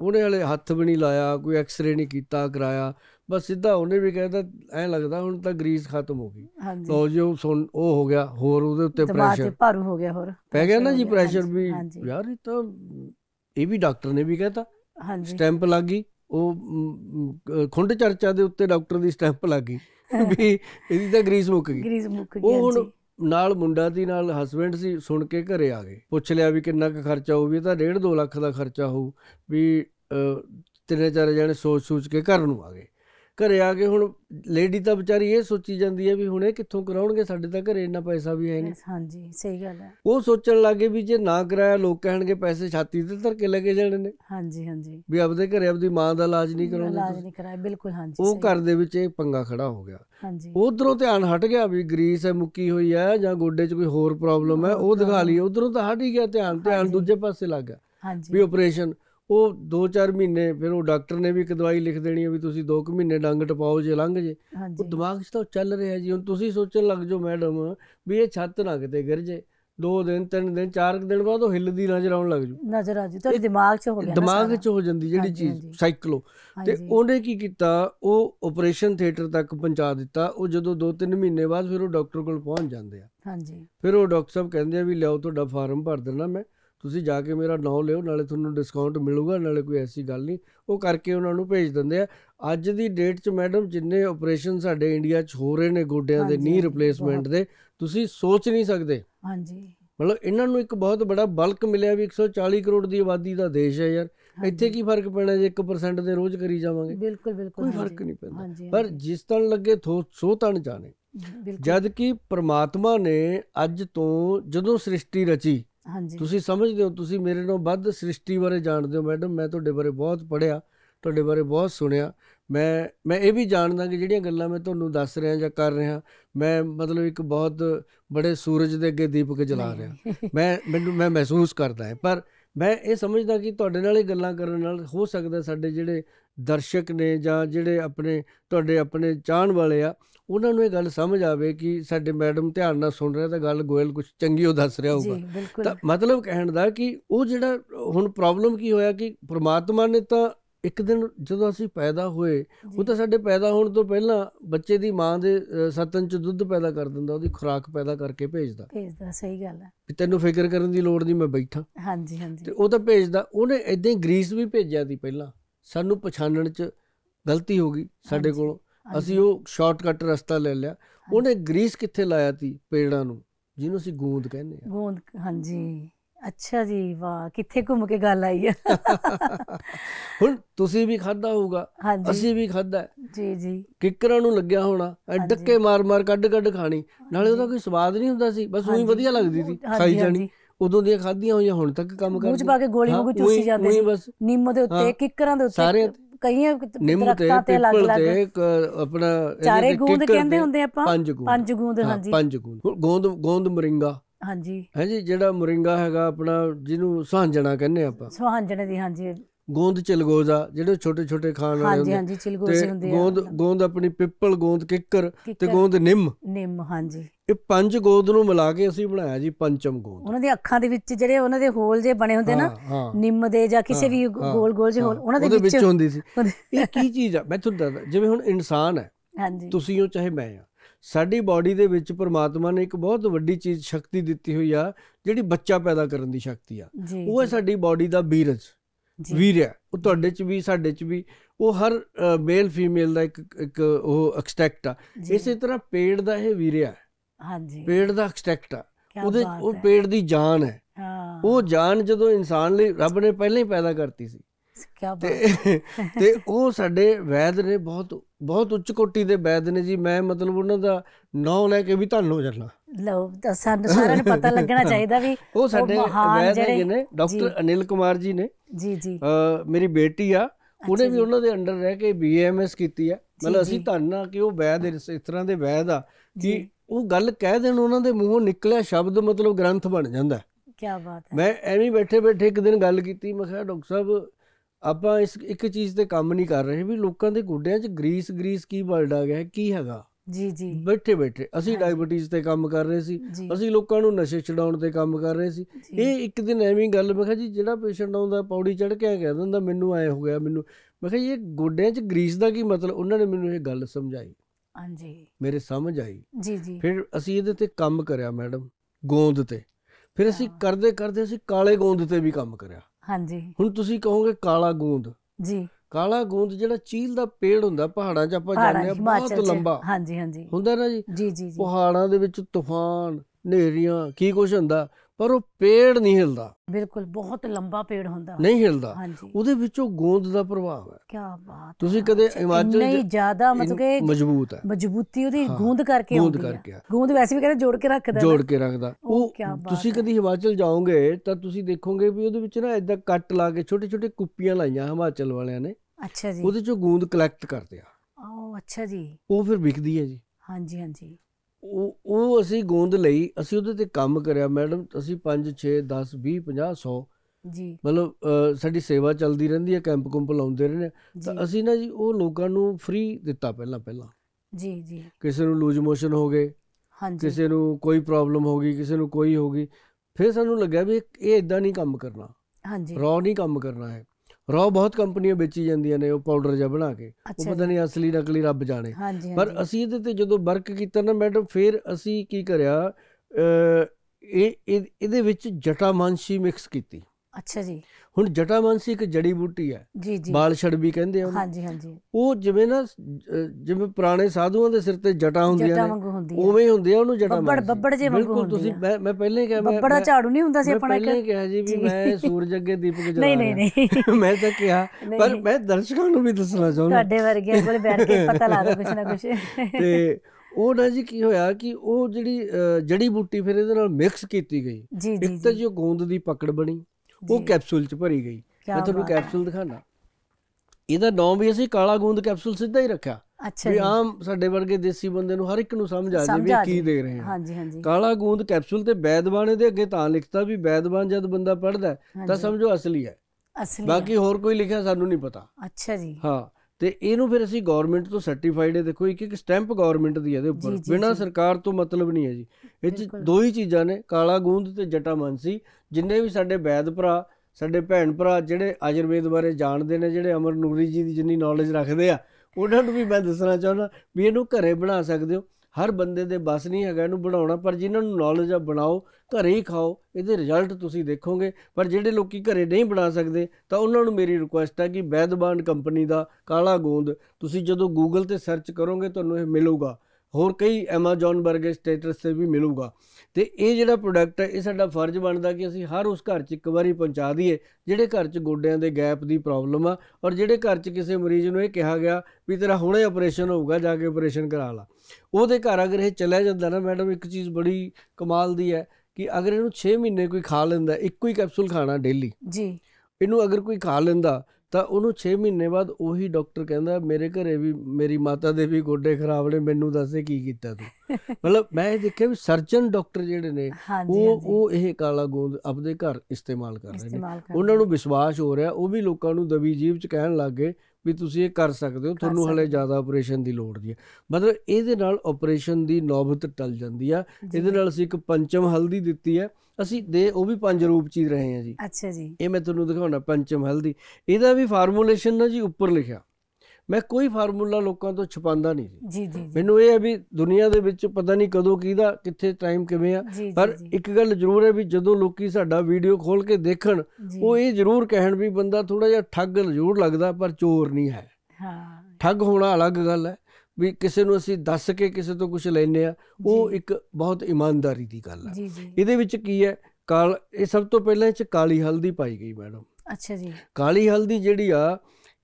ਉਹਨੇ ਵਾਲੇ ਹੱਥ ਵੀ ਨਹੀਂ ਲਾਇਆ ਕੋਈ ਐਕਸ-ਰੇ ਨਹੀਂ ਕੀਤਾ ਕਰਾਇਆ ਬਸ ਸਿੱਧਾ ਉਹਨੇ ਵੀ ਕਹਿੰਦਾ ਐ ਲੱਗਦਾ ਹੁਣ ਤਾਂ ਗਰੀਸ ਖਤਮ ਹੋ ਗਈ ਲੋ ਜੋ ਸੁਣ ਉਹ ਹੋ ਗਿਆ ਹੋਰ ਉਹਦੇ ਉੱਤੇ ਪ੍ਰੈਸ਼ਰ ਤੇ ਭਾਰੂ ਹੋ ਗਿਆ ਹੋਰ ਪੈ ਗਿਆ ਨਾ ਜੀ ਪ੍ਰੈਸ਼ਰ ਵੀ ਯਾਰ ਇਹ ਤਾਂ ਇਹ ਵੀ ਡਾਕਟਰ ਨੇ ਵੀ ਕਹਿਤਾ ਹਾਂਜੀ ਸਟੈਂਪ ਲੱਗ ਗਈ ਉਹ ਖੁੰਡ ਚਰਚਾ ਦੇ ਉੱਤੇ ਡਾਕਟਰ ਦੀ ਸਟੈਂਪ ਲੱਗੀ ਵੀ <laughs> ਇਹਦੀ ਤਾਂ ਗਰੀਸ ਮੁੱਕ ਗਈ ਗਰੀਸ ਮੁੱਕ ਗਈ ਉਹ ਹੁਣ ਨਾਲ ਮੁੰਡਾ ਦੀ ਨਾਲ ਹਸਬੰਡ ਸੀ ਸੁਣ ਕੇ ਘਰੇ ਆ ਗਏ ਪੁੱਛ ਲਿਆ ਵੀ ਕਿੰਨਾ ਕੁ ਖਰਚਾ ਹੋਊ ਵੀ ਤਾਂ 1.5 2 ਲੱਖ ਦਾ ਖਰਚਾ ਹੋਊ ਵੀ ਤਿੰਨੇ ਚਾਰ ਜਣੇ ਸੋਚ ਸੋਚ ਕੇ ਘਰ ਨੂੰ ਆ ਗਏ ਘਰੇ ਆ ਕੇ ਹੁਣ ਲੇਡੀ ਤਾਂ ਵਿਚਾਰੀ ਇਹ ਸੋਚੀ ਜਾਂਦੀ ਹੈ ਵੀ ਹੁਣ ਇਹ ਕਿੱਥੋਂ ਕਰਾਉਣਗੇ ਸਾਡੇ ਤਾਂ ਘਰੇ ਇੰਨਾ ਪੈਸਾ ਵੀ ਹੈ ਨਹੀਂ ਹਾਂਜੀ ਸਹੀ ਗੱਲ ਹੈ ਉਹ ਸੋਚਣ ਲੱਗੇ ਵੀ ਜੇ ਨਾ ਕਰਾਇਆ ਲੋਕ ਕਹਿਣਗੇ ਪੈਸੇ ਛਾਤੀ ਤੇ ਧਰ ਕੇ ਲੱਗੇ ਜਾਣੇ ਨੇ ਹਾਂਜੀ ਹਾਂਜੀ ਵੀ ਆਪਦੇ ਘਰੇ ਆਪਦੀ ਮਾਂ ਦਾ ਇਲਾਜ ਨਹੀਂ ਕਰਾਉਂਦੇ ਇਲਾਜ ਨਹੀਂ ਕਰਾਇਆ ਬਿਲਕੁਲ ਹਾਂਜੀ ਉਹ ਘਰ ਦੇ ਵਿੱਚ ਇਹ ਪੰਗਾ ਖੜਾ ਹੋ ਗਿਆ ਹਾਂਜੀ ਉਧਰੋਂ ਧਿਆਨ ਹਟ ਗਿਆ ਵੀ ਗਰੀਸ ਹੈ ਮੁੱਕੀ ਹੋਈ ਹੈ ਜਾਂ ਗੋਡੇ 'ਚ ਕੋਈ ਹੋਰ ਪ੍ਰੋਬਲਮ ਹੈ ਉਹ ਦਿਖਾ ਲਈ ਉਧਰੋਂ ਤਾਂ ਹਟ ਹੀ ਗਿਆ ਧਿਆਨ ਧਿਆਨ ਦੂਜੇ ਪਾਸੇ ਲੱਗ ਗਿਆ ਹਾਂਜੀ ਵੀ ਆਪਰੇਸ਼ਨ ਉਹ 2-4 ਮਹੀਨੇ ਫਿਰ ਉਹ ਡਾਕਟਰ ਨੇ ਵੀ ਇੱਕ ਦਵਾਈ ਲਿਖ ਦੇਣੀ ਹੈ ਵੀ ਤੁਸੀਂ 2 ਕੁ ਮਹੀਨੇ ਡੰਗ ਟਪਾਓ ਜੇ ਲੰਘ ਜੇ ਉਹ ਦਿਮਾਗ 'ਚ ਤਾਂ ਚੱਲ ਰਿਹਾ ਜੀ ਹੁਣ ਤੁਸੀਂ ਸੋਚਣ ਲੱਗ ਜਾਓ ਮੈਡਮ ਵੀ ਇਹ ਛੱਤ ਨਾ ਕਿਤੇ ਗਿਰ ਜੇ 2 ਦਿਨ 3 ਦਿਨ 4 ਦਿਨ ਬਾਅਦ ਉਹ ਹਿੱਲਦੀ ਨਜ਼ਰ ਆਉਣ ਲੱਗ ਜੂ ਨਜ਼ਰ ਆ ਜੂ ਤੁਹਾਡੇ ਦਿਮਾਗ 'ਚ ਹੋ ਗਿਆ ਦਿਮਾਗ 'ਚ ਹੋ ਜਾਂਦੀ ਜਿਹੜੀ ਚੀਜ਼ ਸਾਈਕਲੋ ਤੇ ਉਹਨੇ ਕੀ ਕੀਤਾ ਉਹ ਆਪਰੇਸ਼ਨ ਥੀਏਟਰ ਤੱਕ ਪਹੁੰਚਾ ਦਿੱਤਾ ਉਹ ਜਦੋਂ 2-3 ਮਹੀਨੇ ਬਾਅਦ ਫਿਰ ਉਹ ਡਾਕਟਰ ਕੋਲ ਪਹੁੰਚ ਜਾਂਦੇ ਆ ਹਾਂਜੀ ਫਿਰ ਉਹ ਡਾਕਟਰ ਸਾਹਿਬ ਕਹਿੰਦੇ ਆ ਵੀ ਲਿਆਓ ਤੁਹਾਡਾ ਫਾਰਮ ਭਰ ਦੇਣਾ ਮੈਂ ਤੁਸੀਂ ਜਾ ਕੇ ਮੇਰਾ ਨਾਮ ਲਿਓ ਨਾਲੇ ਤੁਹਾਨੂੰ ਡਿਸਕਾਊਂਟ ਮਿਲੂਗਾ ਨਾਲੇ ਕੋਈ ਐਸੀ ਗੱਲ ਨਹੀਂ ਉਹ ਕਰਕੇ ਉਹਨਾਂ ਨੂੰ ਭੇਜ ਦਿੰਦੇ ਆ ਅੱਜ ਦੀ ਡੇਟ 'ਚ ਮੈਡਮ ਜਿੰਨੇ ਆਪਰੇਸ਼ਨ ਸਾਡੇ ਇੰਡੀਆ 'ਚ ਹੋ ਰਹੇ ਨੇ ਗੋਡਿਆਂ ਦੇ ਨੀ ਰਿਪਲੇਸਮੈਂਟ ਦੇ ਤੁਸੀਂ ਸੋਚ ਨਹੀਂ ਸਕਦੇ ਹਾਂਜੀ ਮਤਲਬ ਇਹਨਾਂ ਨੂੰ ਇੱਕ ਬਹੁਤ ਬੜਾ ਬਲਕ ਮਿਲਿਆ ਵੀ 140 ਕਰੋੜ ਦੀ ਆਬਾਦੀ ਦਾ ਦੇਸ਼ ਹੈ ਯਾਰ ਇੱਥੇ ਕੀ ਫਰਕ ਪੈਣਾ ਜੇ 1% ਦੇ ਰੋਜ਼ ਕਰੀ ਜਾਵਾਂਗੇ ਬਿਲਕੁਲ ਬਿਲਕੁਲ ਕੋਈ ਫਰਕ ਨਹੀਂ ਪੈਂਦਾ ਪਰ ਜਿਸ ਤਣ ਲੱਗੇ ਸੋ ਤਣ ਜਾਣੇ ਜਦ ਕਿ ਪ੍ਰਮਾਤਮਾ ਨੇ ਅੱਜ ਤੋਂ ਜਦੋਂ ਸ੍ਰਿਸ਼ਟੀ ਰਚੀ ਹਾਂਜੀ ਤੁਸੀਂ ਸਮਝਦੇ ਹੋ ਤੁਸੀਂ ਮੇਰੇ ਨਾਲੋਂ ਵੱਧ ਸ੍ਰਿਸ਼ਟੀ ਬਾਰੇ ਜਾਣਦੇ ਹੋ ਮੈਡਮ ਮੈਂ ਤੁਹਾਡੇ ਬਾਰੇ ਬਹੁਤ ਪੜਿਆ ਤੁਹਾਡੇ ਬਾਰੇ ਬਹੁਤ ਸੁਣਿਆ ਮੈਂ ਮੈਂ ਇਹ ਵੀ ਜਾਣਦਾ ਕਿ ਜਿਹੜੀਆਂ ਗੱਲਾਂ ਮੈਂ ਤੁਹਾਨੂੰ ਦੱਸ ਰਿਹਾ ਜਾਂ ਕਰ ਰਿਹਾ ਮੈਂ ਮਤਲਬ ਇੱਕ ਬਹੁਤ ਬੜੇ ਸੂਰਜ ਦੇ ਅੱਗੇ ਦੀਪਕ ਜਲਾ ਰਿਹਾ ਮੈਂ ਮੈਨੂੰ ਮੈਂ ਮਹਿਸੂਸ ਕਰਦਾ ਹਾਂ ਪਰ ਮੈਂ ਇਹ ਸਮਝਦਾ ਕਿ ਤੁਹਾਡੇ ਨਾਲ ਇਹ ਗੱਲਾਂ ਕਰਨ ਨਾਲ ਹੋ ਸਕਦਾ ਸਾਡੇ ਜਿਹੜੇ ਦਰਸ਼ਕ ਨੇ ਜਾਂ ਜਿਹੜੇ ਆਪਣੇ ਤੁਹਾਡੇ ਆਪਣੇ ਚਾਹਣ ਵਾਲੇ ਆ ਉਹਨਾਂ ਨੂੰ ਇਹ ਗੱਲ ਸਮਝ ਆਵੇ ਕਿ ਸਾਡੇ ਮੈਡਮ ਧਿਆਨ ਨਾਲ ਸੁਣ ਰਿਹਾ ਤਾਂ ਗੱਲ ਗੋਇਲ ਕੁਝ ਚੰਗੀ ਉਹ ਦੱਸ ਰਿਹਾ ਹੋਊਗਾ ਤਾਂ ਮਤਲਬ ਕਹਿਣ ਦਾ ਕਿ ਉਹ ਜਿਹੜਾ ਹੁਣ ਪ੍ਰੋਬਲਮ ਕੀ ਹੋਇਆ ਕਿ ਪ੍ਰਮਾਤਮਾ ਨੇ ਤਾਂ ਇੱਕ ਦਿਨ ਜਦੋਂ ਅਸੀਂ ਪੈਦਾ ਹੋਏ ਉਹ ਤਾਂ ਸਾਡੇ ਪੈਦਾ ਹੋਣ ਤੋਂ ਪਹਿਲਾਂ ਬੱਚੇ ਦੀ ਮਾਂ ਦੇ ਸਤਨ ਚ ਦੁੱਧ ਪੈਦਾ ਕਰ ਦਿੰਦਾ ਉਹਦੀ ਖੁਰਾਕ ਪੈਦਾ ਕਰਕੇ ਭੇਜਦਾ ਭੇਜਦਾ ਸਹੀ ਗੱਲ ਹੈ ਵੀ ਤੈਨੂੰ ਫਿਕਰ ਕਰਨ ਦੀ ਲੋੜ ਨਹੀਂ ਮੈਂ ਬੈਠਾ ਹਾਂਜੀ ਹਾਂਜੀ ਤੇ ਉਹ ਤਾਂ ਭੇਜਦਾ ਉਹਨੇ ਐਦਾਂ ਹੀ ਗ੍ਰੀਸ ਵੀ ਭੇਜਿਆ ਦੀ ਪਹਿਲਾਂ ਸਾਨੂੰ ਪਛਾਣਨ ਚ ਗਲਤੀ ਹੋ ਗਈ ਸਾਡੇ ਕੋਲ ਅਸੀਂ ਉਹ ਸ਼ਾਰਟਕਟ ਰਸਤਾ ਲੈ ਲਿਆ ਉਹਨੇ ਗ੍ਰੀਸ ਕਿੱਥੇ ਲਾਇਆ ਤੀ ਪੇੜਾਂ ਨੂੰ ਜਿਹਨੂੰ ਅਸੀਂ ਗੂੰਦ ਕਹਿੰਦੇ ਆ ਗੂੰਦ ਹਾਂਜੀ ਅੱਛਾ ਜੀ ਵਾਹ ਕਿੱਥੇ ਘੁੰਮ ਕੇ ਗੱਲ ਆਈ ਹੈ <laughs> ਹੁਣ ਤੁਸੀਂ ਵੀ ਖਾਦਾ ਹੋਊਗਾ ਅਸੀਂ ਵੀ ਖਾਦਾ ਜੀ ਜੀ ਕਿੱਕਰਾਂ ਨੂੰ ਲੱਗਿਆ ਹੋਣਾ ਡੱਕੇ ਮਾਰ-ਮਾਰ ਕੱਢ-ਕੱਢ ਖਾਣੀ ਨਾਲੇ ਉਹਦਾ ਕੋਈ ਸਵਾਦ ਨਹੀਂ ਹੁੰਦਾ ਸੀ ਬਸ ਉਹੀ ਵਧੀਆ ਲੱਗਦੀ ਸੀ ਖਾਈ ਜਾਣੀ ਉਦੋਂ ਦੀਆਂ ਖਾਧੀਆਂ ਹੋਈਆਂ ਹੁਣ ਤੱਕ ਕੰਮ ਕਰਦੀਆਂ ਮੂੰਹ ਪਾ ਕੇ ਗੋਲੀ ਨੂੰ ਚੂਸੀ ਜਾਂਦੇ ਸੀ ਨਿੰਮ ਦੇ ਉੱਤੇ ਕਿੱਕਰਾਂ ਦੇ ਉੱਤੇ ਕਈਆਂ ਨਿੰਮ ਤੇ ਅਲੱਗ ਅਲੱਗ ਆਪਣਾ ਚਾਰੇ ਗੂੰਦ ਕਹਿੰਦੇ ਹੁੰਦੇ ਆਪਾਂ ਪੰਜ ਗੂੰਦ ਹਾਂਜੀ ਪੰਜ ਗੂੰਦ ਗੂੰਦ ਗੂੰਦ ਮਰਿੰਗਾ ਹਾਂਜੀ ਹਾਂਜੀ ਜਿਹੜਾ ਮੁਰਿੰਗਾ ਹੈਗਾ ਆਪਣਾ ਜਿਹਨੂੰ ਸੁਹਾਂਜਣਾ ਕਹਿੰਦੇ ਆਪਾਂ ਸੁਹਾਂਜਣੇ ਦੀ ਹਾਂਜੀ ਗੋਂਦ ਚਿਲਗੋਜ਼ਾ ਜਿਹੜੇ ਛੋਟੇ ਛੋਟੇ ਖਾਣ ਵਾਲੇ ਹੁੰਦੇ ਹਾਂਜੀ ਹਾਂਜੀ ਚਿਲਗੋਜ਼ੇ ਹੁੰਦੇ ਆ ਗੋਂਦ ਗੋਂਦ ਆਪਣੀ ਪਿੱਪਲ ਗੋਂਦ ਕਿੱਕਰ ਤੇ ਗੋਂਦ ਨਿੰਮ ਨਿੰਮ ਹਾਂਜੀ ਇਹ ਪੰਜ ਗੋਂਦ ਨੂੰ ਮਿਲਾ ਕੇ ਅਸੀਂ ਬਣਾਇਆ ਜੀ ਪੰਚਮ ਗੋਂਦ ਉਹਨਾਂ ਦੀ ਅੱਖਾਂ ਦੇ ਵਿੱਚ ਜਿਹੜੇ ਉਹਨਾਂ ਦੇ ਹੋਲ ਜੇ ਬਣੇ ਹੁੰਦੇ ਨਾ ਨਿੰਮ ਦੇ ਜਾਂ ਕਿਸੇ ਵੀ ਗੋਲ ਗੋਲ ਜੇ ਹੋਲ ਉਹਨਾਂ ਦੇ ਵਿੱਚ ਹੁੰਦੀ ਸੀ ਇਹ ਕੀ ਚੀਜ਼ ਆ ਮੈਂ ਤੁਹਾਨੂੰ ਦੱਸਦਾ ਜਿਵੇਂ ਹੁਣ ਇਨਸਾਨ ਹੈ ਹਾਂਜੀ ਤੁਸੀਂ ਹੋ ਚਾਹੇ ਮੈਂ ਆ ਸਾਡੀ ਬਾਡੀ ਦੇ ਵਿੱਚ ਪ੍ਰਮਾਤਮਾ ਨੇ ਇੱਕ ਬਹੁਤ ਵੱਡੀ ਚੀਜ਼ ਸ਼ਕਤੀ ਦਿੱਤੀ ਹੋਈ ਆ ਜਿਹੜੀ ਬੱਚਾ ਪੈਦਾ ਕਰਨ ਦੀ ਸ਼ਕਤੀ ਆ ਉਹ ਹੈ ਸਾਡੀ ਬਾਡੀ ਦਾ ਵੀਰਜ ਵੀਰਿਆ ਉਹ ਤੁਹਾਡੇ ਚ ਵੀ ਸਾਡੇ ਚ ਵੀ ਉਹ ਹਰ ਮੇਲ ਫੀਮੇਲ ਦਾ ਇੱਕ ਇੱਕ ਉਹ ਐਕਸਟ੍ਰੈਕਟ ਆ ਇਸੇ ਤਰ੍ਹਾਂ ਪੇੜ ਦਾ ਇਹ ਵੀਰਿਆ ਹਾਂਜੀ ਪੇੜ ਦਾ ਐਕਸਟ੍ਰੈਕਟ ਆ ਉਹਦੇ ਉਹ ਪੇੜ ਦੀ ਜਾਨ ਹੈ ਹਾਂ ਉਹ ਜਾਨ ਜਦੋਂ ਇਨਸਾਨ ਲਈ ਰੱਬ ਨੇ ਪਹਿਲਾਂ ਹੀ ਪੈਦਾ ਕਰਤੀ ਸੀ ਕੀ ਬਾਤ ਤੇ ਉਹ ਸਾਡੇ ਵੈਦ ਨੇ ਬਹੁਤ ਬਹੁਤ ਉੱਚ ਕੋਟੀ ਦੇ ਵੈਦ ਨੇ ਜੀ ਮੈਂ ਮਤਲਬ ਉਹਨਾਂ ਦਾ ਨਾਂ ਲੈ ਕੇ ਵੀ ਧੰਨ ਹੋ ਜਾਣਾ ਲਓ ਸਾਨੂੰ ਸਾਰਿਆਂ ਨੂੰ ਪਤਾ ਲੱਗਣਾ ਚਾਹੀਦਾ ਵੀ ਉਹ ਸਾਡੇ ਵੈਦ ਜਿਹੜੇ ਨੇ ਡਾਕਟਰ ਅਨਿਲ ਕੁਮਾਰ ਜੀ ਨੇ ਜੀ ਜੀ ਮੇਰੀ ਬੇਟੀ ਆ ਉਹਨੇ ਵੀ ਉਹਨਾਂ ਦੇ ਅੰਡਰ ਰਹਿ ਕੇ ਬੀਐਮਐਸ ਕੀਤੀ ਆ ਮਤਲਬ ਅਸੀਂ ਧੰਨਾ ਕਿ ਉਹ ਵੈਦ ਇਸ ਤਰ੍ਹਾਂ ਦੇ ਵੈਦ ਆ ਕਿ ਉਹ ਗੱਲ ਕਹਿ ਦੇਣ ਉਹਨਾਂ ਦੇ ਮੂੰਹੋਂ ਨਿਕਲਿਆ ਸ਼ਬਦ ਮਤਲਬ ਗ੍ਰੰਥ ਬਣ ਜਾਂਦਾ ਕੀ ਬਾਤ ਹੈ ਮੈਂ ਐਵੇਂ ਬੈਠੇ ਬੈਠੇ ਇੱਕ ਦਿਨ ਗੱਲ ਕੀਤੀ ਮੈਂ ਕਿਹਾ ਡਾਕਟਰ ਸਾਹਿਬ ਆਪਾਂ ਇਸ ਇੱਕ ਚੀਜ਼ ਤੇ ਕੰਮ ਨਹੀਂ ਕਰ ਰਹੇ ਵੀ ਲੋਕਾਂ ਦੇ ਗੋਡਿਆਂ 'ਚ ਗਰੀਸ ਗਰੀਸ ਕੀ ਆ ਗਿਆ ਕੀ ਹੈਗਾ ਜੀ ਜੀ ਬੈਠੇ ਬੈਠੇ ਅਸੀਂ ਡਾਇਬੀਟੀਜ਼ ਤੇ ਕੰਮ ਕਰ ਰਹੇ ਸੀ ਅਸੀਂ ਲੋਕਾਂ ਨੂੰ ਨਸ਼ੇ ਛਡਾਉਣ ਤੇ ਕੰਮ ਕਰ ਰਹੇ ਸੀ ਇਹ ਇੱਕ ਦਿਨ ਐਵੇਂ ਗੱਲ ਮੈਂ ਕਿਹਾ ਜੀ ਜਿਹੜਾ ਪੇਸ਼ੈਂਟ ਆਉਂਦਾ ਪੌੜੀ ਚੜ ਕੇ ਕਹਿ ਦਿੰਦਾ ਮੈਨੂੰ ਐ ਹੋ ਗਿਆ ਮੈਨੂੰ ਮੈਂ ਕਿਹਾ ਇਹ ਗੋਡਿਆਂ 'ਚ ਗਰੀਸ ਦਾ ਕੀ ਮਤਲਬ ਉਹਨਾਂ ਨੇ ਮੈਨੂੰ ਇਹ ਗੱਲ ਸਮਝਾਈ ਹਾਂਜੀ ਮੇਰੇ ਸਮਝ ਆਈ ਜੀ ਜੀ ਫਿਰ ਅਸੀਂ ਇਹਦੇ ਤੇ ਕੰਮ ਕਰਿਆ ਮੈਡਮ ਗੋਂਦ ਤੇ ਫਿਰ ਅਸੀਂ ਕਰਦੇ ਕਰਦੇ ਅਸੀਂ ਕਾਲੇ ਗੋਂਦ ਤੇ ਵੀ ਕੰਮ ਕਰਿਆ ਹਾਂਜੀ ਹੁਣ ਤੁਸੀਂ ਕਹੋਗੇ ਕਾਲਾ ਗੂੰਦ ਜੀ ਕਾਲਾ ਗੂੰਦ ਜਿਹੜਾ ਚੀਲ ਦਾ ਪੇੜ ਹੁੰਦਾ ਪਹਾੜਾਂ 'ਚ ਆਪਾਂ ਜਾਂਦੇ ਆ ਬਹੁਤ ਲੰਬਾ ਹਾਂਜੀ ਹਾਂਜੀ ਹੁੰਦਾ ਨਾ ਜੀ ਜੀ ਜੀ ਪਹਾੜਾਂ ਦੇ ਵਿੱਚ ਤੂਫਾਨ ਨੇਰੀਆਂ ਕੀ ਕੁਝ ਹੁੰਦਾ ਪਰ ਉਹ ਪੇੜ ਨਹੀਂ ਹਿਲਦਾ ਬਿਲਕੁਲ ਬਹੁਤ ਲੰਬਾ ਪੇੜ ਹੁੰਦਾ ਨਹੀਂ ਹਿਲਦਾ ਉਹਦੇ ਵਿੱਚੋਂ ਗੋਂਦ ਦਾ ਪ੍ਰਭਾਵ ਹੈ ਕੀ ਬਾਤ ਤੁਸੀਂ ਕਦੇ ਹਿਮਾਚਲ ਨਹੀਂ ਜ਼ਿਆਦਾ ਮਤਲਬ ਕਿ ਮਜ਼ਬੂਤ ਹੈ ਮਜ਼ਬੂਤੀ ਉਹਦੀ ਗੋਂਦ ਕਰਕੇ ਆਉਂਦੀ ਹੈ ਗੋਂਦ ਵੈਸੇ ਵੀ ਕਹਿੰਦੇ ਜੋੜ ਕੇ ਰੱਖਦਾ ਜੋੜ ਕੇ ਰੱਖਦਾ ਉਹ ਤੁਸੀਂ ਕਦੀ ਹਿਮਾਚਲ ਜਾਓਗੇ ਤਾਂ ਤੁਸੀਂ ਦੇਖੋਗੇ ਵੀ ਉਹਦੇ ਵਿੱਚ ਨਾ ਐਦਾਂ ਕੱਟ ਲਾ ਕੇ ਛੋਟੇ ਛੋਟੇ ਕੁੱਪੀਆਂ ਲਾਈਆਂ ਹਿਮਾਚਲ ਵਾਲਿਆਂ ਨੇ ਅੱਛਾ ਜੀ ਉਹਦੇ ਚੋਂ ਗੋਂਦ ਕਲੈਕਟ ਕਰਦੇ ਆ ਉਹ ਅੱਛਾ ਜੀ ਉਹ ਫਿਰ ਵਿਕਦੀ ਹੈ ਜੀ ਹਾਂਜੀ ਹਾਂਜੀ ਉਹ ਉਹ ਅਸੀਂ ਗੂੰਦ ਲਈ ਅਸੀਂ ਉਹਦੇ ਤੇ ਕੰਮ ਕਰਿਆ ਮੈਡਮ ਅਸੀਂ 5 6 10 20 50 100 ਜੀ ਮਤਲਬ ਸਾਡੀ ਸੇਵਾ ਚੱਲਦੀ ਰਹਿੰਦੀ ਹੈ ਕੈਂਪ ਕੁੰਪ ਲਾਉਂਦੇ ਰਹਿੰਦੇ ਤਾਂ ਅਸੀਂ ਨਾ ਜੀ ਉਹ ਲੋਕਾਂ ਨੂੰ ਫ੍ਰੀ ਦਿੱਤਾ ਪਹਿਲਾਂ ਪਹਿਲਾਂ ਜੀ ਜੀ ਕਿਸੇ ਨੂੰ ਲੂਜ ਮੋਸ਼ਨ ਹੋ ਗਏ ਹਾਂਜੀ ਕਿਸੇ ਨੂੰ ਕੋਈ ਪ੍ਰੋਬਲਮ ਹੋ ਗਈ ਕਿਸੇ ਨੂੰ ਕੋਈ ਹੋ ਗਈ ਫਿਰ ਸਾਨੂੰ ਲੱਗਿਆ ਵੀ ਇਹ ਇਦਾਂ ਨਹੀਂ ਕੰਮ ਕਰਨਾ ਹਾਂਜੀ ਰੌ ਨਹੀਂ ਕੰਮ ਕਰਨਾ ਹੈ ਰੋ ਬਹੁਤ ਕੰਪਨੀਆਂ ਵੇਚੀ ਜਾਂਦੀਆਂ ਨੇ ਉਹ ਪਾਊਡਰ ਜਿਹਾ ਬਣਾ ਕੇ ਉਹ ਪਤਾ ਨਹੀਂ ਅਸਲੀ ਨਕਲੀ ਰੱਬ ਜਾਣੇ ਪਰ ਅਸੀਂ ਇਹਦੇ ਤੇ ਜਦੋਂ ਵਰਕ ਕੀਤਾ ਨਾ ਮੈਡਮ ਫਿਰ ਅਸੀਂ ਕੀ ਕਰਿਆ ਇਹ ਇਹਦੇ ਵਿੱਚ ਜਟਾ ਮਾਨਸ਼ੀ ਮਿਕਸ ਕੀਤੀ ਅੱਛਾ ਜੀ ਹੁਣ ਜਟਾਮਾਂਸੀ ਇੱਕ ਜੜੀ ਬੂਟੀ ਹੈ ਜੀ ਜੀ ਬਾਲਛੜ ਵੀ ਕਹਿੰਦੇ ਆ ਹਾਂਜੀ ਹਾਂਜੀ ਉਹ ਜਿਵੇਂ ਨਾ ਜਿਵੇਂ ਪੁਰਾਣੇ ਸਾਧੂਆਂ ਦੇ ਸਿਰ ਤੇ ਜਟਾ ਹੁੰਦੀਆਂ ਨੇ ਉਵੇਂ ਹੀ ਹੁੰਦੀ ਆ ਉਹਨੂੰ ਜਟਾਮਾਂਸੀ ਬੱਬੜ ਬੱਬੜ ਜੇ ਵਾਂਗੂ ਹੁੰਦੀ ਤੁਸੀਂ ਮੈਂ ਮੈਂ ਪਹਿਲਾਂ ਹੀ ਕਿਹਾ ਮੈਂ ਬੱਬੜਾ ਝਾੜੂ ਨਹੀਂ ਹੁੰਦਾ ਸੀ ਆਪਣਾ ਇੱਕ ਪਹਿਲਾਂ ਕਿਹਾ ਜੀ ਵੀ ਮੈਂ ਸੂਰਜ ਅੱਗੇ ਦੀਪਕ ਜਲਾ ਨਹੀਂ ਨਹੀਂ ਨਹੀਂ <laughs> ਮੈਂ ਤਾਂ ਕਿਹਾ ਪਰ ਮੈਂ ਦਰਸ਼ਕਾਂ ਨੂੰ ਵੀ ਦੱਸਣਾ ਚਾਹੁੰਦਾ ਤੁਹਾਡੇ ਵਰਗਿਆਂ ਕੋਲ ਬੈਠ ਕੇ ਪਤਾ ਲਾ ਦੋ ਕੁਛ ਨਾ ਕੁਛ ਤੇ ਉਹ ਨਾ ਜੀ ਕੀ ਹੋਇਆ ਕਿ ਉਹ ਜਿਹੜੀ ਜੜੀ ਬੂਟੀ ਫਿਰ ਇਹਦੇ ਨਾਲ ਮਿਕਸ ਕੀਤੀ ਗਈ ਇੱਕ ਤਾਂ ਜੋ ਗੋਂਦ ਦੀ ਪਕੜ ਬਣੀ ਉਹ ਕੈਪਸੂਲ 'ਚ ਭਰੀ ਗਈ ਮੈਂ ਤੁਹਾਨੂੰ ਕੈਪਸੂਲ ਦਿਖਾਣਾ ਇਹਦਾ ਨਾਮ ਵੀ ਅਸੀਂ ਕਾਲਾ ਗੂੰਦ ਕੈਪਸੂਲ ਸਿੱਧਾ ਹੀ ਰੱਖਿਆ ਅੱਛਾ ਵੀ ਆਮ ਸਾਡੇ ਵਰਗੇ ਦੇਸੀ ਬੰਦੇ ਨੂੰ ਹਰ ਇੱਕ ਨੂੰ ਸਮਝ ਆ ਜਾਵੇ ਵੀ ਕੀ ਦੇ ਰਹੇ ਹਾਂ ਹਾਂਜੀ ਹਾਂਜੀ ਕਾਲਾ ਗੂੰਦ ਕੈਪਸੂਲ ਤੇ ਬੈਦਬਾਣੇ ਦੇ ਅੱਗੇ ਤਾਂ ਲਿਖਤਾ ਵੀ ਬੈਦਵਾਨ ਜਦ ਬੰਦਾ ਪੜਦਾ ਤਾਂ ਸਮਝੋ ਅਸਲੀ ਹੈ ਅਸਲੀ ਬਾਕੀ ਹੋਰ ਕੋਈ ਲਿਖਿਆ ਸਾਨੂੰ ਨਹੀਂ ਪਤਾ ਅੱਛਾ ਜੀ ਹਾਂ ਤੇ ਇਹਨੂੰ ਫਿਰ ਅਸੀਂ ਗਵਰਨਮੈਂਟ ਤੋਂ ਸਰਟੀਫਾਈਡ ਹੈ ਦੇਖੋ ਇੱਕ ਇੱਕ ਸਟੈਂਪ ਗਵਰਨਮੈਂਟ ਦੀ ਹੈ ਦੇ ਉੱਪਰ ਬਿਨਾ ਸਰਕਾਰ ਤੋਂ ਮਤਲਬ ਨਹੀਂ ਹੈ ਜੀ ਇਹ ਦੋ ਹੀ ਚੀਜ਼ਾਂ ਨੇ ਕਾਲਾ ਗੂੰਦ ਤੇ ਜਟਾ ਮਾਨਸੀ ਜਿੰਨੇ ਵੀ ਸਾਡੇ ਵੈਦ ਭਰਾ ਸਾਡੇ ਭੈਣ ਭਰਾ ਜਿਹੜੇ ਆਯੁਰਵੇਦ ਬਾਰੇ ਜਾਣਦੇ ਨੇ ਜਿਹੜੇ ਅਮਰ ਨੂਰੀ ਜੀ ਦੀ ਜਿੰਨੀ ਨੌਲੇਜ ਰੱਖਦੇ ਆ ਉਹਨਾਂ ਨੂੰ ਵੀ ਮੈਂ ਦੱਸਣਾ ਚਾਹੁੰਦਾ ਵੀ ਇਹਨੂੰ ਘਰੇ ਬਣਾ ਸਕਦੇ ਹੋ ਹਰ ਬੰਦੇ ਦੇ ਬਸ ਨਹੀਂ ਹੈਗਾ ਇਹਨੂੰ ਬਣਾਉਣਾ ਪਰ ਜਿਨ੍ਹਾਂ ਨੂੰ ਨੌਲੇਜ ਆ ਬਣਾਓ ਘਰੇ ਹੀ ਖਾਓ ਇਹਦੇ ਰਿਜ਼ਲਟ ਤੁਸੀਂ ਦੇਖੋਗੇ ਪਰ ਜਿਹੜੇ ਲੋਕੀ ਘਰੇ ਨਹੀਂ ਬਣਾ ਸਕਦੇ ਤਾਂ ਉਹਨਾਂ ਨੂੰ ਮੇਰੀ ਰਿਕੁਐਸਟ ਹੈ ਕਿ ਬੈਦਬਾਨ ਕੰਪਨੀ ਦਾ ਕਾਲਾ ਗੋਂਦ ਤੁਸੀਂ ਜਦੋਂ ਗੂਗਲ ਤੇ ਸਰਚ ਕਰੋਗੇ ਤੁਹਾਨੂੰ ਇਹ ਮਿਲੂਗਾ ਹੋਰ ਕਈ Amazon ਵਰਗੇ ਸਟੇਟਸ ਤੇ ਵੀ ਮਿਲੂਗਾ ਤੇ ਇਹ ਜਿਹੜਾ ਪ੍ਰੋਡਕਟ ਹੈ ਇਹ ਸਾਡਾ ਫਰਜ਼ ਬਣਦਾ ਕਿ ਅਸੀਂ ਹਰ ਉਸ ਘਰ 'ਚ ਇੱਕ ਵਾਰੀ ਪਹੁੰਚਾ ਦਈਏ ਜਿਹੜੇ ਘਰ 'ਚ ਗੋਡਿਆਂ ਦੇ ਗੈਪ ਦੀ ਪ੍ਰੋਬਲਮ ਆ ਔਰ ਜਿਹੜੇ ਘਰ 'ਚ ਕਿਸੇ ਮਰੀਜ਼ ਨੂੰ ਇਹ ਕਿਹਾ ਗਿਆ ਵੀ ਤੇਰਾ ਹੁਣੇ ਆਪਰੇਸ਼ਨ ਹੋਊਗਾ ਜਾ ਕੇ ਆਪਰੇਸ਼ਨ ਕਰਾ ਲਾ ਉਹਦੇ ਘਰ ਅਗਰ ਇਹ ਚੱਲਿਆ ਜਾਂਦਾ ਨਾ ਮੈਡਮ ਇੱਕ ਚੀਜ਼ ਬੜੀ ਕਮਾਲ ਦੀ ਹੈ ਕਿ ਅਗਰ ਇਹਨੂੰ 6 ਮਹੀਨੇ ਕੋਈ ਖਾ ਲੈਂਦਾ ਇੱਕੋ ਹੀ ਕੈਪਸੂਲ ਖਾਣਾ ਡੇਲੀ ਜੀ ਇਹਨੂੰ ਅਗਰ ਕੋਈ ਖਾ ਲੈਂਦਾ ਤਾਂ ਉਹਨੂੰ 6 ਮਹੀਨੇ ਬਾਅਦ ਉਹੀ ਡਾਕਟਰ ਕਹਿੰਦਾ ਮੇਰੇ ਘਰੇ ਵੀ ਮੇਰੀ ਮਾਤਾ ਦੇ ਵੀ ਗੋਡੇ ਖਰਾਬ ਨੇ ਮੈਨੂੰ ਦੱਸੇ ਕੀ ਕੀਤਾ ਤੂੰ <laughs> ਮਤਲਬ ਮੈਂ ਇਹ ਦੇਖਿਆ ਵੀ ਸਰਜਨ ਡਾਕਟਰ ਜਿਹੜੇ ਨੇ ਉਹ ਉਹ ਇਹ ਕਾਲਾ ਗੋਂਦ ਆਪਦੇ ਘਰ ਇਸਤੇਮਾਲ ਕਰ ਰਹੇ ਨੇ ਉਹਨਾਂ ਨੂੰ ਵਿਸ਼ਵਾਸ ਹੋ ਰਿਹਾ ਉਹ ਵੀ ਲੋਕਾਂ ਨੂੰ ਦਵੀ ਜੀਬ ਚ ਕਹਿਣ ਲੱਗੇ ਵੀ ਤੁਸੀਂ ਇਹ ਕਰ ਸਕਦੇ ਹੋ ਤੁਹਾਨੂੰ ਹਲੇ ਜ਼ਿਆਦਾ ਆਪਰੇਸ਼ਨ ਦੀ ਲੋੜ ਨਹੀਂ ਮਤਲਬ ਇਹਦੇ ਨਾਲ ਆਪਰੇਸ਼ਨ ਦੀ ਨੌਬਤ ਟਲ ਜਾਂਦੀ ਆ ਇਹਦੇ ਨਾਲ ਅਸੀਂ ਇੱਕ ਪੰਚਮ ਹਲਦੀ ਦਿੱਤੀ ਹੈ ਅਸੀਂ ਦੇ ਉਹ ਵੀ ਪੰਜ ਰੂਪ ਚ ਹੀ ਰਹੇ ਹਾਂ ਜੀ ਅੱਛਾ ਜੀ ਇਹ ਮੈਂ ਤੁਹਾਨੂੰ ਦਿਖਾਉਣਾ ਪੰਚਮ ਹਲਦੀ ਇਹਦਾ ਵੀ ਫਾਰਮੂਲੇਸ਼ਨ ਨਾ ਜੀ ਉੱਪਰ ਲਿਖਿਆ ਮੈਂ ਕੋਈ ਫਾਰਮੂਲਾ ਲੋਕਾਂ ਤੋਂ ਛੁਪਾਉਂਦਾ ਨਹੀਂ ਜੀ ਜੀ ਮੈਨੂੰ ਇਹ ਹੈ ਵੀ ਦੁਨੀਆ ਦੇ ਵਿੱਚ ਪਤਾ ਨਹੀਂ ਕਦੋਂ ਕਿਹਦਾ ਕਿੱਥੇ ਟਾਈਮ ਕਿਵੇਂ ਆ ਪਰ ਇੱਕ ਗੱਲ ਜ਼ਰੂਰ ਹੈ ਵੀ ਜਦੋਂ ਲੋਕੀ ਸਾਡਾ ਵੀਡੀਓ ਖੋਲ ਕੇ ਦੇਖਣ ਉਹ ਇਹ ਜ਼ਰੂਰ ਕਹਿਣ ਵੀ ਬੰਦਾ ਥੋੜਾ ਜਿਹਾ ਠੱਗ ਜ਼ਰੂਰ ਲੱਗਦਾ ਪਰ ਚੋਰ ਨਹੀਂ ਹੈ ਹਾਂ ਠੱਗ ਹੋਣਾ ਅਲੱਗ ਗੱਲ ਹੈ ਵੀ ਕਿਸੇ ਨੂੰ ਅਸੀਂ ਦੱਸ ਕੇ ਕਿਸੇ ਤੋਂ ਕੁਝ ਲੈਨੇ ਆ ਉਹ ਇੱਕ ਬਹੁਤ ਇਮਾਨਦਾਰੀ ਦੀ ਗੱਲ ਆ ਇਹਦੇ ਵਿੱਚ ਕੀ ਹੈ ਕਾਲ ਇਹ ਸਭ ਤੋਂ ਪਹਿਲਾਂ ਇਹ ਚ ਕਾਲੀ ਹਲਦੀ ਪਾਈ ਗਈ ਮੈਡਮ ਅੱਛਾ ਜੀ ਕਾਲੀ ਹਲਦੀ ਜਿਹੜੀ ਆ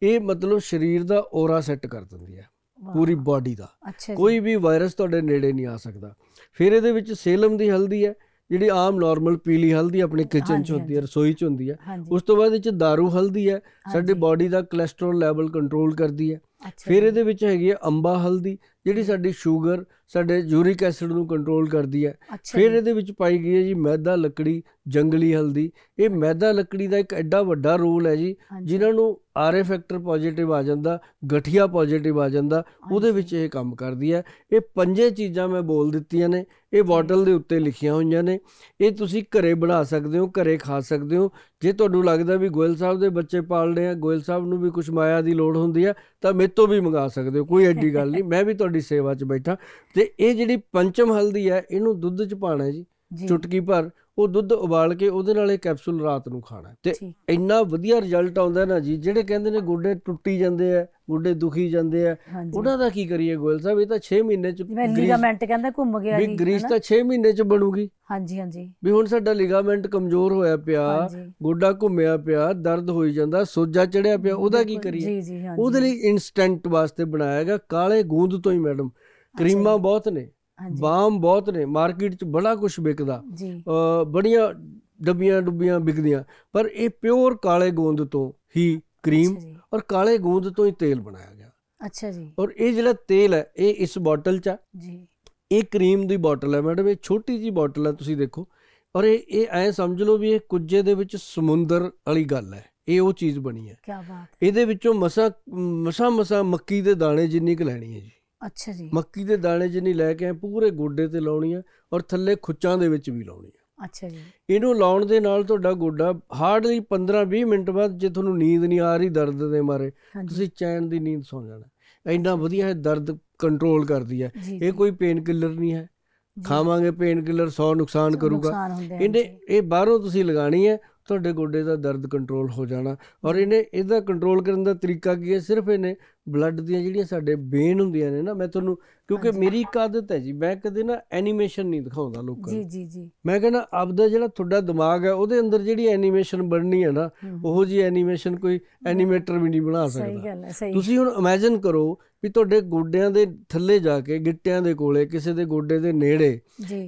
ਇਹ ਮਤਲਬ ਸਰੀਰ ਦਾ ਔਰਾ ਸੈੱਟ ਕਰ ਦਿੰਦੀ ਹੈ ਪੂਰੀ ਬਾਡੀ ਦਾ ਕੋਈ ਵੀ ਵਾਇਰਸ ਤੁਹਾਡੇ ਨੇੜੇ ਨਹੀਂ ਆ ਸਕਦਾ ਫਿਰ ਇਹਦੇ ਵਿੱਚ ਸੇਲਮ ਦੀ ਹਲਦੀ ਹੈ ਜਿਹੜੀ ਆਮ ਨਾਰਮਲ ਪੀਲੀ ਹਲਦੀ ਆਪਣੇ ਕਿਚਨ ਚ ਹੁੰਦੀ ਹੈ ਰਸੋਈ ਚ ਹੁੰਦੀ ਹੈ ਉਸ ਤੋਂ ਬਾਅਦ ਇਹ ਚ ਦਾਰੂ ਹਲਦੀ ਹੈ ਸਾਡੇ ਬਾਡੀ ਦਾ ਕੋਲੇਸਟ੍ਰੋਲ ਲੈਵਲ ਕੰਟਰੋਲ ਕਰਦੀ ਹੈ ਫਿਰ ਇਹਦੇ ਵਿੱਚ ਹੈਗੀ ਹੈ ਅੰਬਾ ਹਲਦੀ ਜਿਹੜੀ ਸਾਡੀ ਸ਼ੂਗਰ ਸਾਡੇ ਯੂਰਿਕ ਐਸਿਡ ਨੂੰ ਕੰਟਰੋਲ ਕਰਦੀ ਹੈ ਫਿਰ ਇਹਦੇ ਵਿੱਚ ਪਾਈ ਗਈ ਹੈ ਜੀ ਮੈਦਾ ਲੱਕੜੀ ਜੰਗਲੀ ਹਲਦੀ ਇਹ ਮੈਦਾ ਲੱਕੜੀ ਦਾ ਇੱਕ ਐਡਾ ਵੱਡਾ ਰੋਲ ਹੈ ਜੀ ਜਿਨ੍ਹਾਂ ਨੂੰ ਆਰਏ ਫੈਕਟਰ ਪੋਜ਼ਿਟਿਵ ਆ ਜਾਂਦਾ ਗਠੀਆ ਪੋਜ਼ਿਟਿਵ ਆ ਜਾਂਦਾ ਉਹਦੇ ਵਿੱਚ ਇਹ ਕੰਮ ਕਰਦੀ ਹੈ ਇਹ ਪੰਜੇ ਚੀਜ਼ਾਂ ਮੈਂ ਬੋਲ ਦਿੱਤੀਆਂ ਨੇ ਇਹ ਬੋਟਲ ਦੇ ਉੱਤੇ ਲਿਖੀਆਂ ਹੋਈਆਂ ਨੇ ਇਹ ਤੁਸੀਂ ਘਰੇ ਬਣਾ ਸਕਦੇ ਹੋ ਘਰੇ ਖਾ ਸਕਦੇ ਹੋ ਜੇ ਤੁਹਾਨੂੰ ਲੱਗਦਾ ਵੀ ਗੋਇਲ ਸਾਹਿਬ ਦੇ ਬੱਚੇ ਪਾਲਣੇ ਆ ਗੋਇਲ ਸਾਹਿਬ ਨੂੰ ਵੀ ਕੁਝ ਮਾਇਆ ਦੀ ਲੋੜ ਹੁੰਦੀ ਆ ਤਾਂ ਮੇਤੋਂ ਵੀ ਮੰਗਾ ਸਕਦੇ ਹੋ ਕੋਈ ਐਡੀ ਗੱਲ ਨਹੀਂ ਮੈਂ ਵੀ ਤੁਹਾਡੇ ਤੁਹਾਡੀ ਸੇਵਾ 'ਚ ਬੈਠਾ ਤੇ ਇਹ ਜਿਹੜੀ ਪੰਚਮ ਹਲਦੀ ਹੈ ਇਹਨੂੰ ਦੁੱਧ 'ਚ ਪਾਣਾ ਜੀ ਚੁਟਕੀ ਭਰ ਉਹ ਦੁੱਧ ਉਬਾਲ ਕੇ ਉਹਦੇ ਨਾਲ ਇਹ ਕੈਪਸੂਲ ਰਾਤ ਨੂੰ ਖਾਣਾ ਤੇ ਇੰਨਾ ਵਧੀਆ ਰਿਜ਼ਲਟ ਆਉਂਦਾ ਨਾ ਜੀ ਜਿਹੜੇ ਕਹਿੰਦੇ ਨੇ ਗੋਡੇ ਟੁੱਟੀ ਜਾਂਦੇ ਆ ਗੋਡੇ ਦੁਖੀ ਜਾਂਦੇ ਆ ਉਹਨਾਂ ਦਾ ਕੀ ਕਰੀਏ ਗੋਇਲ ਸਾਹਿਬ ਇਹ ਤਾਂ 6 ਮਹੀਨੇ ਚ ਲਿਗਾਮੈਂਟ ਕਹਿੰਦਾ ਘੁੰਮ ਗਿਆ ਜੀ ਵੀ ਗ੍ਰੀਸ ਤਾਂ 6 ਮਹੀਨੇ ਚ ਬਣੂਗੀ ਹਾਂਜੀ ਹਾਂਜੀ ਵੀ ਹੁਣ ਸਾਡਾ ਲਿਗਾਮੈਂਟ ਕਮਜ਼ੋਰ ਹੋਇਆ ਪਿਆ ਗੋਡਾ ਘੁੰਮਿਆ ਪਿਆ ਦਰਦ ਹੋਈ ਜਾਂਦਾ ਸੋਜਾ ਚੜਿਆ ਪਿਆ ਉਹਦਾ ਕੀ ਕਰੀਏ ਉਹਦੇ ਲਈ ਇਨਸਟੈਂਟ ਵਾਸਤੇ ਬਣਾਇਆ ਗਿਆ ਕਾਲੇ ਗੂੰਦ ਤੋਂ ਹੀ ਮੈਡਮ ਕਰੀਮਾਂ ਬਹੁਤ ਨੇ ਬਾਮ ਬਹੁਤ ਨੇ ਮਾਰਕੀਟ 'ਚ ਬੜਾ ਕੁਝ ਵਿਕਦਾ ਬੜੀਆਂ ਡੱਬੀਆਂ ਡੁੱਬੀਆਂ ਵਿਕਦੀਆਂ ਪਰ ਇਹ ਪਿਓਰ ਕਾਲੇ ਗੋਂਦ ਤੋਂ ਹੀ ਕਰੀਮ ਔਰ ਕਾਲੇ ਗੋਂਦ ਤੋਂ ਹੀ ਤੇਲ ਬਣਾਇਆ ਗਿਆ ਅੱਛਾ ਜੀ ਔਰ ਇਹ ਜਿਹੜਾ ਤੇਲ ਹੈ ਇਹ ਇਸ ਬੋਟਲ 'ਚ ਜੀ ਇਹ ਕਰੀਮ ਦੀ ਬੋਟਲ ਹੈ ਮੈਡਮ ਇਹ ਛੋਟੀ ਜੀ ਬੋਟਲ ਹੈ ਤੁਸੀਂ ਦੇਖੋ ਔਰ ਇਹ ਇਹ ਐ ਸਮਝ ਲਓ ਵੀ ਇਹ ਕੁੱਜੇ ਦੇ ਵਿੱਚ ਸਮੁੰਦਰ ਵਾਲੀ ਗੱਲ ਹੈ ਇਹ ਉਹ ਚੀਜ਼ ਬਣੀ ਹੈ ਕੀ ਬਾਤ ਇਹਦੇ ਵਿੱਚੋਂ ਮਸਾ ਮਸਾ ਮਸਾ ਮੱਕੀ ਦੇ ਦਾਣੇ ਜਿੰਨੀ ਕੁ ਲੈਣੀ ਹੈ ਜੀ ਅੱਛਾ ਜੀ ਮੱਕੀ ਦੇ ਦਾਣੇ ਨਹੀਂ ਲੈ ਕੇ ਆਏ ਪੂਰੇ ਗੋਡੇ ਤੇ ਲਾਉਣੀ ਆ ਔਰ ਥੱਲੇ ਖੁੱਚਾਂ ਦੇ ਵਿੱਚ ਵੀ ਲਾਉਣੀ ਆ ਅੱਛਾ ਜੀ ਇਹਨੂੰ ਲਾਉਣ ਦੇ ਨਾਲ ਤੁਹਾਡਾ ਗੋਡਾ ਹਾਰਡਲੀ 15-20 ਮਿੰਟ ਬਾਅਦ ਜੇ ਤੁਹਾਨੂੰ ਨੀਂਦ ਨਹੀਂ ਆ ਰਹੀ ਦਰਦ ਦੇ ਮਾਰੇ ਤੁਸੀਂ ਚੈਨ ਦੀ ਨੀਂਦ ਸੌ ਜਾਣਾ ਐਨਾ ਵਧੀਆ ਹੈ ਦਰਦ ਕੰਟਰੋਲ ਕਰਦੀ ਹੈ ਇਹ ਕੋਈ ਪੇਨ ਕਿਲਰ ਨਹੀਂ ਹੈ ਖਾਵਾਂਗੇ ਪੇਨ ਕਿਲਰ 100 ਨੁਕਸਾਨ ਕਰੂਗਾ ਇਹਨੇ ਇਹ ਬਾਹਰੋਂ ਤੁਸੀਂ ਲਗਾਣੀ ਹੈ ਤੁਹਾਡੇ ਗੋਡੇ ਦਾ ਦਰਦ ਕੰਟਰੋਲ ਹੋ ਜਾਣਾ ਔਰ ਇਹਨੇ ਇਹਦਾ ਕੰਟਰੋਲ ਕਰਨ ਦਾ ਤਰੀਕਾ ਕੀ ਹੈ ਸਿਰਫ ਇਹਨੇ ਬਲੱਡ ਦੀਆਂ ਜਿਹੜੀਆਂ ਸਾਡੇ ਵੇਨ ਹੁੰਦੀਆਂ ਨੇ ਨਾ ਮੈਂ ਤੁਹਾਨੂੰ ਕਿਉਂਕਿ ਮੇਰੀ ਕਾਦਤ ਆਦਤ ਹੈ ਜੀ ਮੈਂ ਕਦੇ ਨਾ ਐਨੀਮੇਸ਼ਨ ਨਹੀਂ ਦਿਖਾਉਂਦਾ ਲੋਕਾਂ ਨੂੰ ਜੀ ਜੀ ਜੀ ਮੈਂ ਕਹਿੰਦਾ ਆਪਦਾ ਜਿਹੜਾ ਤੁਹਾਡਾ ਦਿਮਾਗ ਹੈ ਉਹਦੇ ਅੰਦਰ ਜਿਹੜੀ ਐਨੀਮੇਸ਼ਨ ਬਣਨੀ ਹੈ ਨਾ ਉਹੋ ਜੀ ਐਨੀਮੇਸ਼ਨ ਕੋਈ ਐਨੀਮੇਟਰ ਵੀ ਨਹੀਂ ਬਣਾ ਸਕਦਾ ਤੁਸੀਂ ਹੁਣ ਇਮੇਜਿਨ ਕਰੋ ਵੀ ਤੁਹਾਡੇ ਗੋਡਿਆਂ ਦੇ ਥੱਲੇ ਜਾ ਕੇ ਗਿੱਟਿਆਂ ਦੇ ਕੋਲੇ ਕਿਸੇ ਦੇ ਗੋਡੇ ਦੇ ਨੇੜੇ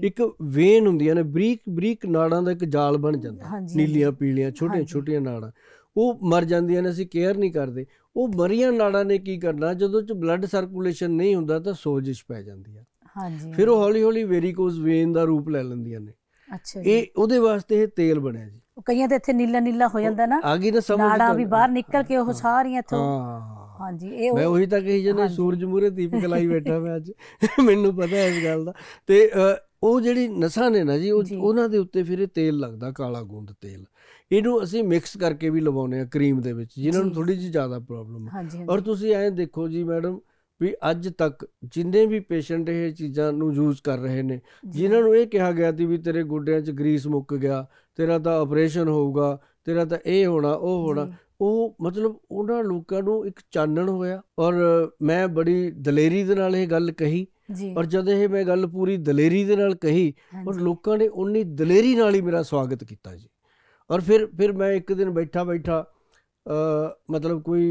ਇੱਕ ਵੇਨ ਹੁੰਦੀਆਂ ਨੇ ਬਰੀਕ ਬਰੀਕ ਨਾੜਾਂ ਦਾ ਇੱਕ ਜਾਲ ਬਣ ਜਾਂਦਾ ਨੀਲੀਆਂ ਪੀਲੀਆਂ ਛੋਟੀਆਂ ਛੋਟੀਆਂ ਨਾੜਾਂ ਉਹ ਮਰ ਜਾਂਦੀਆਂ ਨੇ ਅਸੀਂ ਕੇਅਰ ਨਹੀਂ ਕਰਦੇ ਉਹ ਮਰੀਆਂ ਨਾੜਾਂ ਨੇ ਕੀ ਕਰਨਾ ਜਦੋਂ ਚ ਬਲੱਡ ਸਰਕੂਲੇਸ਼ਨ ਨਹੀਂ ਹੁੰਦਾ ਤਾਂ ਸੋਜਿਸ਼ ਪੈ ਜਾਂਦੀ ਆ ਹਾਂਜੀ ਫਿਰ ਉਹ ਹੌਲੀ ਹੌਲੀ ਵੈਰੀਕੋਜ਼ ਵੇਨ ਦਾ ਰੂਪ ਲੈ ਲੈਂਦੀਆਂ ਨੇ ਅੱਛਾ ਇਹ ਉਹਦੇ ਵਾਸਤੇ ਇਹ ਤੇਲ ਬਣਿਆ ਜੀ ਕਈਆਂ ਦੇ ਇੱਥੇ ਨੀਲਾ ਨੀਲਾ ਹੋ ਜਾਂਦਾ ਨਾ ਆ ਗਈ ਨਾ ਸਮਝ ਨਾੜਾਂ ਵੀ ਬਾਹਰ ਨਿਕਲ ਕੇ ਉਹ ਸਾਰੀਆਂ ਇੱਥੋਂ ਹਾਂ ਹਾਂਜੀ ਇਹ ਮੈਂ ਉਹੀ ਤਾਂ ਕਹੀ ਜਨੇ ਸੂਰਜ ਮੂਰੇ ਦੀਪਕ ਲਾਈ ਬੈਠਾ ਮੈਂ ਅੱਜ ਮੈਨੂੰ ਪਤਾ ਇਸ ਗੱਲ ਦਾ ਤੇ ਉਹ ਜਿਹੜੀ ਨਸਾਂ ਨੇ ਨਾ ਜੀ ਉਹਨਾਂ ਦੇ ਉੱਤੇ ਫਿਰ ਇਹ ਤੇਲ ਲੱਗਦਾ ਕਾਲਾ ਗੁੰਦ ਤੇਲ ਇਹਨੂੰ ਅਸੀਂ ਮਿਕਸ ਕਰਕੇ ਵੀ ਲਵਾਉਨੇ ਆ ਕਰੀਮ ਦੇ ਵਿੱਚ ਜਿਨ੍ਹਾਂ ਨੂੰ ਥੋੜੀ ਜਿਹੀ ਜ਼ਿਆਦਾ ਪ੍ਰੋਬਲਮ ਹੈ ਔਰ ਤੁਸੀਂ ਐਂ ਦੇਖੋ ਜੀ ਮੈਡਮ ਵੀ ਅੱਜ ਤੱਕ ਜਿੰਨੇ ਵੀ ਪੇਸ਼ੈਂਟ ਇਹ ਚੀਜ਼ਾਂ ਨੂੰ ਯੂਜ਼ ਕਰ ਰਹੇ ਨੇ ਜਿਨ੍ਹਾਂ ਨੂੰ ਇਹ ਕਿਹਾ ਗਿਆ ਸੀ ਵੀ ਤੇਰੇ ਗੋਡਿਆਂ 'ਚ ਗਰੀਸ ਮੁੱਕ ਗਿਆ ਤੇਰਾ ਤਾਂ ਆਪਰੇਸ਼ਨ ਹੋਊਗਾ ਤੇਰਾ ਤਾਂ ਇਹ ਹੋਣਾ ਉਹ ਹੋਣਾ ਉਹ ਮਤਲਬ ਉਹਨਾਂ ਲੋਕਾਂ ਨੂੰ ਇੱਕ ਚਾਨਣ ਹੋਇਆ ਔਰ ਮੈਂ ਬੜੀ ਦਲੇਰੀ ਦੇ ਨਾਲ ਇਹ ਗੱਲ ਕਹੀ ਔਰ ਜਦ ਇਹ ਮੈਂ ਗੱਲ ਪੂਰੀ ਦਲੇਰੀ ਦੇ ਨਾਲ ਕਹੀ ਔਰ ਲੋਕਾਂ ਨੇ ਉਨੀ ਦਲੇਰੀ ਨਾਲ ਹੀ ਮੇਰਾ ਸਵਾਗਤ ਕੀਤਾ ਜੀ ਔਰ ਫਿਰ ਫਿਰ ਮੈਂ ਇੱਕ ਦਿਨ ਬੈਠਾ ਬੈਠਾ ਮਤਲਬ ਕੋਈ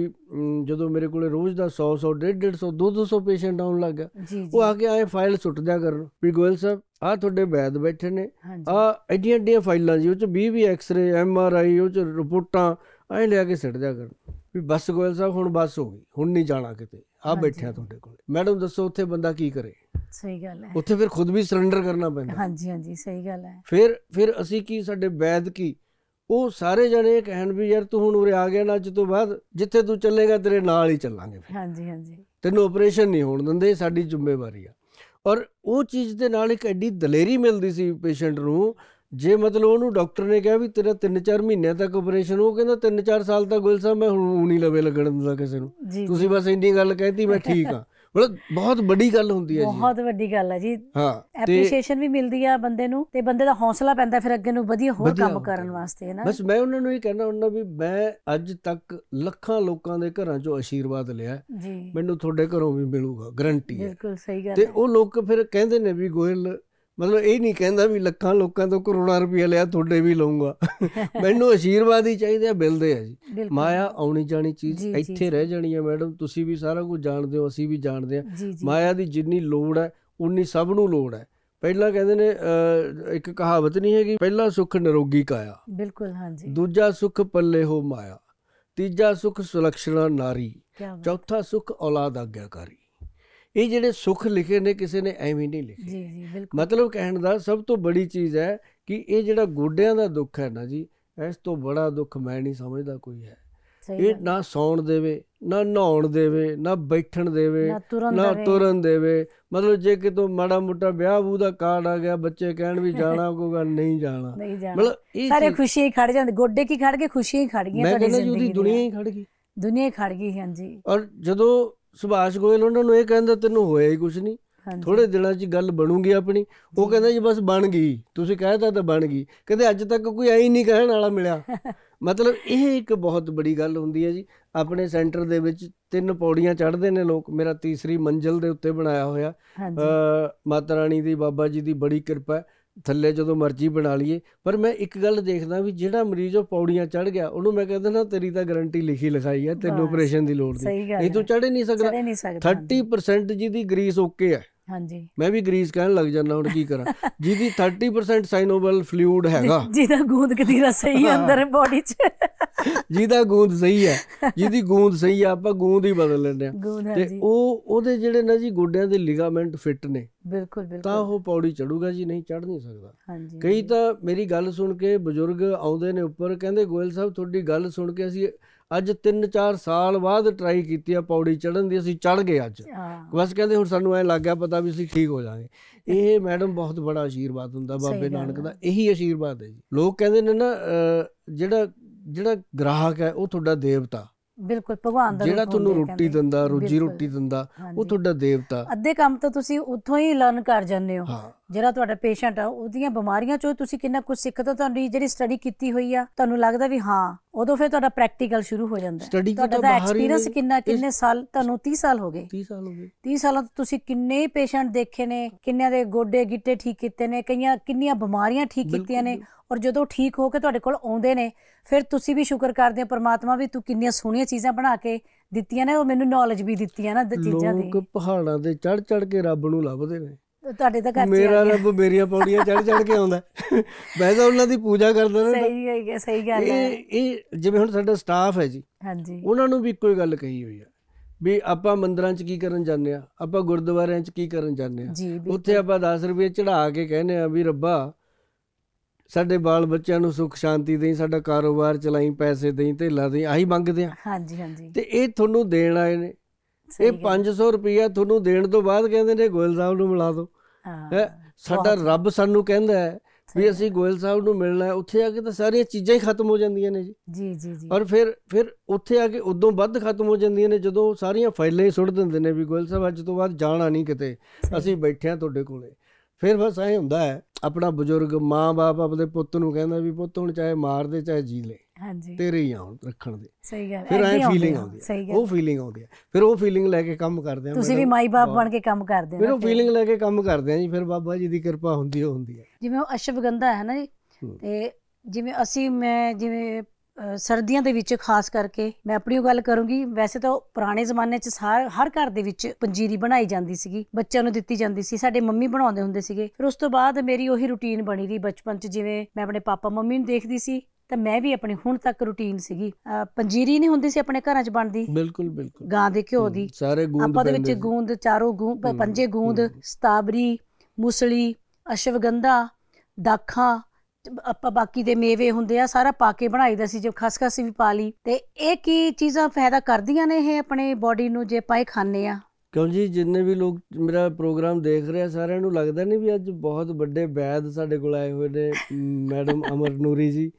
ਜਦੋਂ ਮੇਰੇ ਕੋਲੇ ਰੋਜ਼ ਦਾ 100 100 150 200 ਪੇਸ਼ੈਂਟ ਆਉਣ ਲੱਗਾ ਉਹ ਆ ਕੇ ਆਏ ਫਾਈਲ ਸੁੱਟ ਦਿਆ ਕਰਨ ਵੀ ਗੋਇਲ ਸਾਹਿਬ ਆ ਤੁਹਾਡੇ ਬੈਦ ਬੈਠੇ ਨੇ ਆ ਐਡੀਆਂ ਐਡੀਆਂ ਫਾਈਲਾਂ ਜੀ ਉਹ ਚ 20 20 ਐਕਸ-ਰੇ ਐਮ ਆਰ ਆਈ ਉਹ ਚ ਰਿਪੋਰਟਾਂ ਐ ਲਿਆ ਕੇ ਸੁੱਟ ਦਿਆ ਕਰਨ ਵੀ ਬਸ ਗੋਇਲ ਸਾਹਿਬ ਹੁਣ ਬਸ ਹੋ ਗਈ ਹੁਣ ਨਹੀਂ ਜਾਣਾ ਕਿਤੇ ਆ ਬੈਠਿਆ ਤੁਹਾਡੇ ਕੋਲ ਮੈਡਮ ਦੱਸੋ ਉੱਥੇ ਬੰਦਾ ਕੀ ਕਰੇ ਸਹੀ ਗੱਲ ਹੈ ਉੱਥੇ ਫਿਰ ਖੁਦ ਵੀ ਸਰੈਂਡਰ ਕਰਨਾ ਪੈਂਦਾ ਹਾਂਜੀ ਹਾਂਜੀ ਸਹੀ ਗੱਲ ਹੈ ਫਿਰ ਫਿਰ ਅਸੀਂ ਕੀ ਸਾਡੇ ਬੈਦ ਕੀ ਉਹ ਸਾਰੇ ਜਣੇ ਕਹਿਣ ਵੀ ਯਾਰ ਤੂੰ ਹੁਣ ਉਰੇ ਆ ਗਿਆ ਨਾ ਅੱਜ ਤੋਂ ਬਾਅਦ ਜਿੱਥੇ ਤੂੰ ਚੱਲੇਗਾ ਤੇਰੇ ਨਾਲ ਹੀ ਚੱਲਾਂਗੇ ਫਿਰ ਹਾਂਜੀ ਹਾਂਜੀ ਤੈਨੂੰ ਆਪਰੇਸ਼ਨ ਨਹੀਂ ਹੋਣ ਦਿੰਦੇ ਸਾਡੀ ਜ਼ਿੰਮੇਵਾਰੀ ਆ ਔਰ ਉਹ ਚੀਜ਼ ਦੇ ਨਾਲ ਇੱਕ ਐਡੀ ਦਲੇਰੀ ਮਿਲਦੀ ਸੀ ਪੇਸ਼ੈਂਟ ਨੂੰ ਜੇ ਮਤਲਬ ਉਹਨੂੰ ਡਾਕਟਰ ਨੇ ਕਿਹਾ ਵੀ ਤੇਰਾ 3-4 ਮਹੀਨਿਆਂ ਤੱਕ ਆਪਰੇਸ਼ਨ ਉਹ ਕਹਿੰਦਾ 3-4 ਸਾਲ ਤੱਕ ਗੁਲਸਾ ਮੈਂ ਹੁਣ ਨਹੀਂ ਲਵੇ ਲੱਗਣ ਦਾ ਕਿਸੇ ਨੂੰ ਤੁਸੀਂ ਬਸ ਇੰਨੀ ਗੱਲ ਕਹਿਤੀ ਮੈਂ ਠੀਕ ਆ ਮਤਲਬ ਬਹੁਤ ਵੱਡੀ ਗੱਲ ਹੁੰਦੀ ਹੈ ਜੀ ਬਹੁਤ ਵੱਡੀ ਗੱਲ ਹੈ ਜੀ ਹਾਂ ਐਪਰੀਸ਼ੀਏਸ਼ਨ ਵੀ ਮਿਲਦੀ ਆ ਬੰਦੇ ਨੂੰ ਤੇ ਬੰਦੇ ਦਾ ਹੌਸਲਾ ਪੈਂਦਾ ਫਿਰ ਅੱਗੇ ਨੂੰ ਵਧੀਆ ਹੋਰ ਕੰਮ ਕਰਨ ਵਾਸਤੇ ਹੈ ਨਾ ਬਸ ਮੈਂ ਉਹਨਾਂ ਨੂੰ ਇਹ ਕਹਿਣਾ ਹੁੰਦਾ ਵੀ ਮੈਂ ਅੱਜ ਤੱਕ ਲੱਖਾਂ ਲੋਕਾਂ ਦੇ ਘਰਾਂ 'ਚੋਂ ਆਸ਼ੀਰਵਾਦ ਲਿਆ ਮੈਨੂੰ ਤੁਹਾਡੇ ਘਰੋਂ ਵੀ ਮਿਲੂਗਾ ਗਰੰਟੀ ਹੈ ਬਿਲਕੁਲ ਸਹੀ ਗੱਲ ਤੇ ਉਹ ਲੋਕ ਫਿਰ ਕਹਿੰਦੇ ਨੇ ਵੀ ਗੋਇਲ ਮਤਲਬ ਇਹ ਨਹੀਂ ਕਹਿੰਦਾ ਵੀ ਲੱਖਾਂ ਲੋਕਾਂ ਤੋਂ ਕਰੋੜਾਂ ਰੁਪਏ ਲਿਆ ਤੁਹਾਡੇ ਵੀ ਲਵਾਂਗਾ ਮੈਨੂੰ ਅਸ਼ੀਰਵਾਦ ਹੀ ਚਾਹੀਦਾ ਬਿਲਦੇ ਆ ਜੀ ਮਾਇਆ ਆਉਣੀ ਜਾਣੀ ਚੀਜ਼ ਇੱਥੇ ਰਹਿ ਜਾਣੀ ਹੈ ਮੈਡਮ ਤੁਸੀਂ ਵੀ ਸਾਰਾ ਕੁਝ ਜਾਣਦੇ ਹੋ ਅਸੀਂ ਵੀ ਜਾਣਦੇ ਆ ਮਾਇਆ ਦੀ ਜਿੰਨੀ ਲੋੜ ਹੈ ਉਨੀ ਸਭ ਨੂੰ ਲੋੜ ਹੈ ਪਹਿਲਾਂ ਕਹਿੰਦੇ ਨੇ ਇੱਕ ਕਹਾਵਤ ਨਹੀਂ ਹੈਗੀ ਪਹਿਲਾ ਸੁੱਖ ਨਿਰੋਗੀ ਕਾਇਆ ਬਿਲਕੁਲ ਹਾਂਜੀ ਦੂਜਾ ਸੁੱਖ ਪੱਲੇ ਹੋ ਮਾਇਆ ਤੀਜਾ ਸੁੱਖ ਸੁਲਕਸ਼ਣਾ ਨਾਰੀ ਚੌਥਾ ਸੁੱਖ ਔਲਾਦ ਆਗਿਆਕਾਰੀ ਇਹ ਜਿਹੜੇ ਸੁਖ ਲਿਖੇ ਨੇ ਕਿਸੇ ਨੇ ਐਵੇਂ ਨਹੀਂ ਲਿਖੇ ਜੀ ਜੀ ਬਿਲਕੁਲ ਮਤਲਬ ਕਹਿਣ ਦਾ ਸਭ ਤੋਂ ਬੜੀ ਚੀਜ਼ ਹੈ ਕਿ ਇਹ ਜਿਹੜਾ ਗੋਡਿਆਂ ਦਾ ਦੁੱਖ ਹੈ ਨਾ ਜੀ ਇਸ ਤੋਂ ਬੜਾ ਦੁੱਖ ਮੈਂ ਨਹੀਂ ਸਮਝਦਾ ਕੋਈ ਹੈ ਇਹ ਨਾ ਸੌਣ ਦੇਵੇ ਨਾ ਨਹਾਉਣ ਦੇਵੇ ਨਾ ਬੈਠਣ ਦੇਵੇ ਨਾ ਤੁਰਨ ਦੇਵੇ ਮਤਲਬ ਜੇ ਕਿਤੋਂ ਮਾੜਾ ਮੋਟਾ ਵਿਆਹ ਬੂ ਦਾ ਕਾਰਡ ਆ ਗਿਆ ਬੱਚੇ ਕਹਿਣ ਵੀ ਜਾਣਾ <laughs> ਕੋਗਾ ਗੱਲ ਨਹੀਂ ਜਾਣਾ ਮਤਲਬ ਇਹ ਸਾਰੇ ਖੁਸ਼ੀਆਂ ਹੀ ਖੜ ਜਾਂਦੇ ਗੋਡੇ ਕੀ ਖੜ ਕੇ ਖੁਸ਼ੀਆਂ ਹੀ ਖੜ ਗਈਆਂ ਤੁਹਾਡੀ ਜ਼ਿੰਦਗੀ ਦੁਨੀਆ ਹੀ ਖੜ ਗਈ ਦੁਨੀਆ ਹੀ ਖੜ ਗਈ ਹਾਂਜੀ ਔਰ ਜਦੋਂ ਸੁਭਾਸ਼ ਗੋਇਲ ਉਹਨਾਂ ਨੂੰ ਇਹ ਕਹਿੰਦਾ ਤੈਨੂੰ ਹੋਇਆ ਹੀ ਕੁਝ ਨਹੀਂ ਥੋੜੇ ਦਿਨਾਂ 'ਚ ਗੱਲ ਬਣੂਗੀ ਆਪਣੀ ਉਹ ਕਹਿੰਦਾ ਜੀ ਬਸ ਬਣ ਗਈ ਤੁਸੀਂ ਕਹਿਤਾ ਤਾਂ ਬਣ ਗਈ ਕਹਿੰਦੇ ਅੱਜ ਤੱਕ ਕੋਈ ਐ ਹੀ ਨਹੀਂ ਕਹਿਣ ਵਾਲਾ ਮਿਲਿਆ <laughs> ਮਤਲਬ ਇਹ ਇੱਕ ਬਹੁਤ ਬੜੀ ਗੱਲ ਹੁੰਦੀ ਹੈ ਜੀ ਆਪਣੇ ਸੈਂਟਰ ਦੇ ਵਿੱਚ ਤਿੰਨ ਪੌੜੀਆਂ ਚੜ੍ਹਦੇ ਨੇ ਲੋਕ ਮੇਰਾ ਤੀਸਰੀ ਮੰਜ਼ਲ ਦੇ ਉੱਤੇ ਬਣਾਇਆ ਹੋਇਆ ਮਾਤਾ ਰਾਣੀ ਦੀ ਬਾਬਾ ਜੀ ਦੀ ਬੜੀ ਕਿਰਪਾ ਥੱਲੇ ਜਦੋਂ ਮਰਜ਼ੀ ਬਣਾ ਲਈਏ ਪਰ ਮੈਂ ਇੱਕ ਗੱਲ ਦੇਖਦਾ ਵੀ ਜਿਹੜਾ ਮਰੀਜ਼ ਉਹ ਪੌੜੀਆਂ ਚੜ ਗਿਆ ਉਹਨੂੰ ਮੈਂ ਕਹਿੰਦਾ ਨਾ ਤੇਰੀ ਤਾਂ ਗਾਰੰਟੀ ਲਿਖੀ ਲਿਖਾਈ ਹੈ ਤੈਨੂੰ ਆਪਰੇਸ਼ਨ ਦੀ ਲੋੜ ਨਹੀਂ ਇਹ ਤੂੰ ਚੜੇ ਨਹੀਂ ਸਕਦਾ 30% ਜਿਹਦੀ ਗਰੀਸ ਓਕੇ ਹੈ ਹਾਂਜੀ ਮੈਂ ਵੀ ਗਰੀਸ ਕਹਿਣ ਲੱਗ ਜਾਂਦਾ ਹੁਣ ਕੀ ਕਰਾਂ ਜਿਹਦੀ 30% ਸਾਈਨੋਬਲ ਫਲੂਇਡ ਹੈਗਾ ਜਿਹਦਾ ਗੂੰਦ ਕਤੀਰਾ ਸਹੀ ਅੰਦਰ ਬਾਡੀ 'ਚ ਜਿਹਦਾ ਗੂੰਦ ਸਹੀ ਹੈ ਜਿਹਦੀ ਗੂੰਦ ਸਹੀ ਆ ਆਪਾਂ ਗੂੰਦ ਹੀ ਬਦਲ ਲੈਂਦੇ ਆ ਤੇ ਉਹ ਉਹਦੇ ਜਿਹੜੇ ਨਾ ਜੀ ਗੋਡਿਆਂ ਦੇ ਲਿਗਾਮੈਂਟ ਫਿੱਟ ਨੇ ਬਿਲਕੁਲ ਬਿਲਕੁਲ ਤਾਂ ਉਹ ਪੌੜੀ ਚੜੂਗਾ ਜੀ ਨਹੀਂ ਚੜ ਨਹੀਂ ਸਕਦਾ ਹਾਂਜੀ ਕਈ ਤਾਂ ਮੇਰੀ ਗੱਲ ਸੁਣ ਕੇ ਬਜ਼ੁਰਗ ਆਉਂਦੇ ਨੇ ਉੱਪਰ ਕਹਿੰਦੇ ਗੋਇਲ ਸਾਹਿਬ ਤੁਹਾਡੀ ਗੱਲ ਸੁਣ ਕੇ ਅਸੀਂ ਅੱਜ 3-4 ਸਾਲ ਬਾਅਦ ਟਰਾਈ ਕੀਤੀ ਆ ਪੌੜੀ ਚੜਨ ਦੀ ਅਸੀਂ ਚੜ ਗਏ ਅੱਜ ਬਸ ਕਹਿੰਦੇ ਹੁਣ ਸਾਨੂੰ ਐ ਲੱਗ ਗਿਆ ਪਤਾ ਵੀ ਅਸੀਂ ਠੀਕ ਹੋ ਜਾਾਂਗੇ ਇਹ ਮੈਡਮ ਬਹੁਤ ਬੜਾ ਅਸ਼ੀਰਵਾਦ ਹੁੰਦਾ ਬਾਬੇ ਨਾਨਕ ਦਾ ਇਹੀ ਅਸ਼ੀਰਵਾਦ ਹੈ ਜੀ ਲੋਕ ਕਹਿੰਦੇ ਨੇ ਨਾ ਜਿਹੜਾ ਜਿਹੜਾ ਗ੍ਰਾਹਕ ਹੈ ਉਹ ਤੁਹਾਡਾ ਦੇਵਤਾ ਬਿਲਕੁਲ ਭਗਵਾਨ ਦਾ ਜਿਹੜਾ ਤੁਹਾਨੂੰ ਰੋਟੀ ਦਿੰਦਾ ਰੋਜੀ ਰੋਟੀ ਦਿੰਦਾ ਉਹ ਤੁਹਾਡਾ ਦੇਵਤਾ ਅੱਧੇ ਕੰਮ ਤਾਂ ਤੁਸੀਂ ਉੱਥੋਂ ਹੀ ਲਰਨ ਕਰ ਜਾਂਦੇ ਹੋ ਹਾਂ ਜਿਹੜਾ ਤੁਹਾਡਾ ਪੇਸ਼ੈਂਟ ਆ ਉਹਦੀਆਂ ਬਿਮਾਰੀਆਂ ਚੋਂ ਤੁਸੀਂ ਕਿੰਨਾ ਕੁਝ ਸਿੱਖਦੇ ਹੋ ਤੁਹਾਡੀ ਜਿਹੜੀ ਸਟੱਡੀ ਕੀਤੀ ਹੋਈ ਆ ਤੁਹਾਨੂੰ ਲੱਗਦਾ ਵੀ ਹਾਂ ਉਦੋਂ ਫਿਰ ਤੁਹਾਡਾ ਪ੍ਰੈਕਟੀਕਲ ਸ਼ੁਰੂ ਹੋ ਜਾਂਦਾ ਤੁਹਾਡਾ ਤੁਹਾਡਾ ਐਕਸਪੀਰੀਅੰਸ ਕਿੰਨਾ ਕਿੰਨੇ ਸਾਲ ਤੁਹਾਨੂੰ 30 ਸਾਲ ਹੋ ਗਏ 30 ਸਾਲ ਹੋ ਗਏ 30 ਸਾਲਾਂ ਤੋਂ ਤੁਸੀਂ ਕਿੰਨੇ ਪੇਸ਼ੈਂਟ ਦੇਖੇ ਨੇ ਕਿੰਨਿਆਂ ਦੇ ਗੋਡੇ ਗਿੱਟੇ ਠੀਕ ਕੀਤੇ ਨੇ ਕਈਆਂ ਕਿੰਨੀਆਂ ਬਿਮਾਰੀਆਂ ਠੀਕ ਕੀਤੀਆਂ ਨੇ ਔਰ ਜਦੋਂ ਠੀਕ ਹੋ ਕੇ ਤੁਹਾਡੇ ਕੋਲ ਆਉਂਦੇ ਨੇ ਫਿਰ ਤੁਸੀਂ ਵੀ ਸ਼ੁਕਰ ਕਰਦੇ ਹੋ ਪਰਮਾਤਮਾ ਵੀ ਤੂੰ ਕਿੰਨੀਆਂ ਸੋਹਣੀਆਂ ਚੀਜ਼ਾਂ ਬਣਾ ਕੇ ਦਿੱਤੀਆਂ ਨੇ ਉਹ ਮੈਨੂੰ ਨੌਲੇਜ ਵੀ ਦਿੱਤੀਆਂ ਨਾ ਚੀਜ਼ਾਂ ਦੀ ਲੋਕ ਪਹਾੜਾਂ ਦੇ ਚੜ ਚੜ ਕੇ ਰੱਬ ਨੂੰ ਲੱਭਦੇ ਨੇ ਤੁਹਾਡੇ ਤਾਂ ਘਰ ਮੇਰਾ ਰੱਬ ਮੇਰੀਆਂ ਪੌੜੀਆਂ ਚੜ ਚੜ ਕੇ ਆਉਂਦਾ ਮੈਂ ਤਾਂ ਉਹਨਾਂ ਦੀ ਪੂਜਾ ਕਰਦਾ ਰਹਿੰਦਾ ਸਹੀ ਹੈ ਕਿ ਸਹੀ ਗੱਲ ਹੈ ਇਹ ਜਿਵੇਂ ਹੁਣ ਸਾਡਾ ਸਟਾਫ ਹੈ ਜੀ ਹਾਂਜੀ ਉਹਨਾਂ ਨੂੰ ਵੀ ਕੋਈ ਗੱਲ ਕਹੀ ਹੋਈ ਆ ਵੀ ਆਪਾਂ ਮੰਦਰਾਂ 'ਚ ਕੀ ਕਰਨ ਜਾਂਦੇ ਆ ਆਪਾਂ ਗੁਰਦੁਆਰਿਆਂ 'ਚ ਕੀ ਕਰਨ ਜਾਂਦੇ ਆ ਉੱਥੇ ਆਪਾਂ 10 ਰੁਪਏ ਚੜਾ ਕੇ ਕਹਿੰਦੇ ਆ ਵੀ ਰੱਬਾ ਸਾਡੇ ਬਾਲ ਬੱਚਿਆਂ ਨੂੰ ਸੁੱਖ ਸ਼ਾਂਤੀ ਦੇਈ ਸਾਡਾ ਕਾਰੋਬਾਰ ਚਲਾਈ ਪੈਸੇ ਦੇਈ ਧੇਲਾ ਦੇਈ ਆਹੀ ਮੰਗਦੇ ਆ ਹਾਂਜੀ ਹਾਂਜੀ ਤੇ ਇਹ ਤੁਹਾਨੂੰ ਦੇਣ ਆਏ ਨੇ ਇਹ 500 ਰੁਪਇਆ ਤੁਹਾਨੂੰ ਦੇਣ ਤੋਂ ਬਾਅਦ ਕਹਿੰਦੇ ਨੇ ਗੋਇਲ ਸਾਹਿਬ ਨੂੰ ਮਿਲਾ ਦਿਓ ਹਾਂ ਸਾਡਾ ਰੱਬ ਸਾਨੂੰ ਕਹਿੰਦਾ ਹੈ ਵੀ ਅਸੀਂ ਗੋਇਲ ਸਾਹਿਬ ਨੂੰ ਮਿਲਣਾ ਹੈ ਉੱਥੇ ਆ ਕੇ ਤਾਂ ਸਾਰੀਆਂ ਚੀਜ਼ਾਂ ਹੀ ਖਤਮ ਹੋ ਜਾਂਦੀਆਂ ਨੇ ਜੀ ਜੀ ਜੀ ਜੀ ਔਰ ਫਿਰ ਫਿਰ ਉੱਥੇ ਆ ਕੇ ਉਦੋਂ ਵੱਧ ਖਤਮ ਹੋ ਜਾਂਦੀਆਂ ਨੇ ਜਦੋਂ ਸਾਰੀਆਂ ਫਾਈਲਾਂ ਹੀ ਸੁੱਟ ਦਿੰਦੇ ਨੇ ਵੀ ਗੋਇਲ ਸਾਹਿਬ ਅੱਜ ਤੋਂ ਬਾਅਦ ਜਾਣਾ ਨਹੀਂ ਕਿਤੇ ਅਸੀਂ ਬੈਠੇ ਆ ਤੁਹਾਡੇ ਕੋਲੇ ਫਿਰ ਬਸ ਐ ਹੁੰਦਾ ਹੈ ਆਪਣਾ ਬਜ਼ੁਰਗ ਮਾਂ-ਬਾਪ ਆਪਣੇ ਪੁੱਤ ਨੂੰ ਕਹਿੰਦਾ ਵੀ ਪੁੱਤ ਹੁਣ ਚਾਹੇ ਮਾਰ ਦੇ ਚਾਹੇ ਜੀ ਲੈ ਹਾਂਜੀ ਤੇਰੇ ਹੀ ਆਉਣ ਰੱਖਣ ਦੇ ਸਹੀ ਗੱਲ ਫਿਰ ਐ ਫੀਲਿੰਗ ਆਉਂਦੀ ਹੈ ਉਹ ਫੀਲਿੰਗ ਆਉਂਦੀ ਹੈ ਫਿਰ ਉਹ ਫੀਲਿੰਗ ਲੈ ਕੇ ਕੰਮ ਕਰਦੇ ਆ ਤੁਸੀਂ ਵੀ ਮਾਈ ਬਾਪ ਬਣ ਕੇ ਕੰਮ ਕਰਦੇ ਹੋ ਫਿਰ ਉਹ ਫੀਲਿੰਗ ਲੈ ਕੇ ਕੰਮ ਕਰਦੇ ਆ ਜੀ ਫਿਰ ਬਾਬਾ ਜੀ ਦੀ ਕਿਰਪਾ ਹੁੰਦੀ ਹੋ ਹੁੰਦੀ ਹੈ ਜਿਵੇਂ ਉਹ ਅਸ਼ਵਗੰਧਾ ਹੈ ਨਾ ਜੀ ਤੇ ਜਿਵੇਂ ਅਸੀਂ ਮੈਂ ਜਿਵੇਂ ਸਰਦੀਆਂ ਦੇ ਵਿੱਚ ਖਾਸ ਕਰਕੇ ਮੈਂ ਆਪਣੀ ਗੱਲ ਕਰੂੰਗੀ ਵੈਸੇ ਤਾਂ ਪੁਰਾਣੇ ਜ਼ਮਾਨੇ 'ਚ ਹਰ ਘਰ ਦੇ ਵਿੱਚ ਪੰਜੀਰੀ ਬਣਾਈ ਜਾਂਦੀ ਸੀਗੀ ਬੱਚਿਆਂ ਨੂੰ ਦਿੱਤੀ ਜਾਂਦੀ ਸੀ ਸਾਡੇ ਮੰਮੀ ਬਣਾਉਂਦੇ ਹੁੰਦੇ ਸੀਗੇ ਫਿਰ ਉਸ ਤੋਂ ਬਾਅਦ ਮੇਰੀ ਉਹੀ ਰੁਟੀਨ ਬਣੀ ਰਹੀ ਬਚਪਨ 'ਚ ਜਿਵੇਂ ਮੈਂ ਆਪਣੇ ਪਾਪਾ ਮੰਮੀ ਨੂੰ ਦੇਖਦੀ ਸੀ ਤਾਂ ਮੈਂ ਵੀ ਆਪਣੀ ਹੁਣ ਤੱਕ ਰੁਟੀਨ ਸੀਗੀ ਪੰਜੀਰੀ ਨਹੀਂ ਹੁੰਦੀ ਸੀ ਆਪਣੇ ਘਰਾਂ 'ਚ ਬਣਦੀ ਬਿਲਕੁਲ ਬਿਲਕੁਲ ਗਾਂ ਦੇ ਘਿਓ ਦੀ ਸਾਰੇ ਗੂੰਦ ਆਪਾਂ ਦੇ ਵਿੱਚ ਗੂੰਦ ਚਾਰੋਂ ਗੂੰਦ ਪੰਜੇ ਗੂੰਦ ਸਤਾਬਰੀ ਮੁਸਲੀ ਅਸ਼ਵਗੰਧਾ ਦਾਖਾਂ ਆਪਾਂ ਬਾਕੀ ਦੇ ਮੇਵੇ ਹੁੰਦੇ ਆ ਸਾਰਾ ਪਾ ਕੇ ਬਣਾਈਦਾ ਸੀ ਜੇ ਖਸਖਸ ਵੀ ਪਾ ਲਈ ਤੇ ਇਹ ਕੀ ਚੀਜ਼ਾਂ ਫਾਇਦਾ ਕਰਦੀਆਂ ਨੇ ਇਹ ਆਪਣੇ ਬਾਡੀ ਨੂੰ ਜੇ ਪਾਏ ਖਾਣੇ ਆ ਕਿਉਂ ਜੀ ਜਿੰਨੇ ਵੀ ਲੋਕ ਮੇਰਾ ਪ੍ਰੋਗਰਾਮ ਦੇਖ ਰਹੇ ਆ ਸਾਰਿਆਂ ਨੂੰ ਲੱਗਦਾ ਨਹੀਂ ਵੀ ਅੱਜ ਬਹੁਤ ਵੱਡੇ ਵੈਦ ਸਾਡੇ ਕੋਲ ਆਏ ਹੋਏ ਨੇ ਮੈਡਮ <laughs> ਅਮਰ ਨੂਰੀ ਜੀ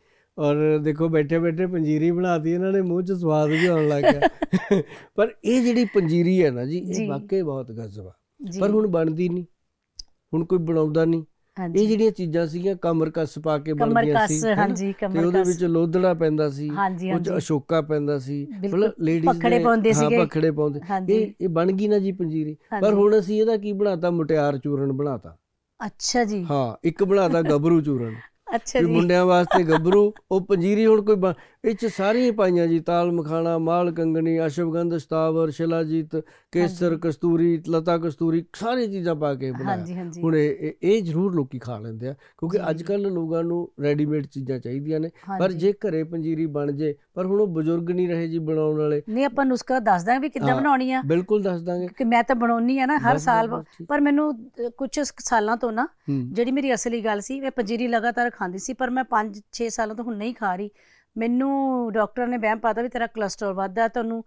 ਔਰ ਦੇਖੋ ਬੈਠੇ ਬੈਠੇ ਪੰਜੀਰੀ ਬਣਾਤੀ ਇਹਨਾਂ ਨੇ ਮੂੰਹ 'ਚ ਸਵਾਦ ਵੀ ਆਉਣ ਲੱਗ ਗਿਆ <laughs> ਪਰ ਇਹ ਜਿਹੜੀ ਪੰਜੀਰੀ ਹੈ ਨਾ ਜੀ ਇਹ ਵਾਕਈ ਬਹੁਤ ਗਜ਼ਬ ਆ ਪਰ ਹੁਣ ਬਣਦੀ ਨਹੀਂ ਹੁਣ ਕੋਈ ਬਣਾਉਂਦਾ ਨਹੀਂ ਇਹ ਜਿਹੜੀਆਂ ਚੀਜ਼ਾਂ ਸੀਗੀਆਂ ਕਮਰ ਕੱਸ ਪਾ ਕੇ ਬਣਦੀਆਂ ਸੀ ਕਮਰ ਹਾਂਜੀ ਕਮਰ ਕੱਸ ਉਹਦੇ ਵਿੱਚ ਲੋਧੜਾ ਪੈਂਦਾ ਸੀ ਕੁਝ ਅਸ਼ੋਕਾ ਪੈਂਦਾ ਸੀ ਮਤਲਬ ਲੇਡੀਜ਼ ਪਖੜੇ ਪਾਉਂਦੇ ਸੀਗੇ ਹਾਂ ਪਖੜੇ ਪਾਉਂਦੇ ਇਹ ਇਹ ਬਣ ਗਈ ਨਾ ਜੀ ਪੰਜੀਰੀ ਪਰ ਹੁਣ ਅਸੀਂ ਇਹਦਾ ਕੀ ਬਣਾਤਾ ਮੁਟਿਆਰ ਚੂਰਨ ਬਣਾਤਾ ਅੱਛਾ ਜੀ ਹਾਂ ਇੱਕ ਬਣਾਤਾ ਗੱਭਰੂ ਚੂਰਨ ਅੱਛਾ ਜੀ ਮੁੰਡਿਆਂ ਵਾਸਤੇ ਗੱਭਰੂ ਉਹ ਪੰਜੀਰੀ ਹੁਣ ਕੋਈ ਇਚ ਸਾਰੀਆਂ ਪਾਈਆਂ ਜੀ ਤਾਲ ਮਖਾਣਾ ਮਾਲ ਕੰਗਣੀ ਅਸ਼ਵਗੰਧ ਸਤਾਵਰ ਸ਼ਿਲਾਜੀਤ ਕੇਸਰ ਕਸਤੂਰੀ ਲਤਾ ਕਸਤੂਰੀ ਸਾਰੀ ਚੀਜ਼ਾਂ ਪਾ ਕੇ ਬਣਾਇਆ ਹੁਣ ਇਹ ਜ਼ਰੂਰ ਲੋਕੀ ਖਾ ਲੈਂਦੇ ਆ ਕਿਉਂਕਿ ਅੱਜ ਕੱਲ ਲੋਕਾਂ ਨੂੰ ਰੈਡੀਮੇਡ ਚੀਜ਼ਾਂ ਚਾਹੀਦੀਆਂ ਨੇ ਪਰ ਜੇ ਘਰੇ ਪੰਜੀਰੀ ਬਣ ਜੇ ਪਰ ਹੁਣ ਉਹ ਬਜ਼ੁਰਗ ਨਹੀਂ ਰਹੇ ਜੀ ਬਣਾਉਣ ਵਾਲੇ ਨਹੀਂ ਆਪਾਂ ਨੁਸਖਾ ਦੱਸ ਦਾਂਗੇ ਵੀ ਕਿੱਦਾਂ ਬਣਾਉਣੀ ਆ ਬਿਲਕੁਲ ਦੱਸ ਦਾਂਗੇ ਕਿ ਮੈਂ ਤਾਂ ਬਣਾਉਣੀ ਆ ਨਾ ਹਰ ਸਾਲ ਪਰ ਮੈਨੂੰ ਕੁਝ ਸਾਲਾਂ ਤੋਂ ਨਾ ਜਿਹੜੀ ਮੇਰੀ ਅਸਲੀ ਗੱਲ ਸੀ ਮੈਂ ਪੰਜੀਰੀ ਲਗਾਤਾਰ ਖਾਂਦੀ ਸੀ ਪਰ ਮੈਂ 5-6 ਸਾਲਾਂ ਤੋਂ ਹੁਣ ਨਹੀਂ ਖਾ ਰਹੀ ਮੈਨੂੰ ਡਾਕਟਰ ਨੇ ਵਹਿਮ ਪਾਤਾ ਵੀ ਤੇਰਾ ਕੋਲੇਸਟ੍ਰੋਲ ਵੱਧਦਾ ਤੁਹਾਨੂੰ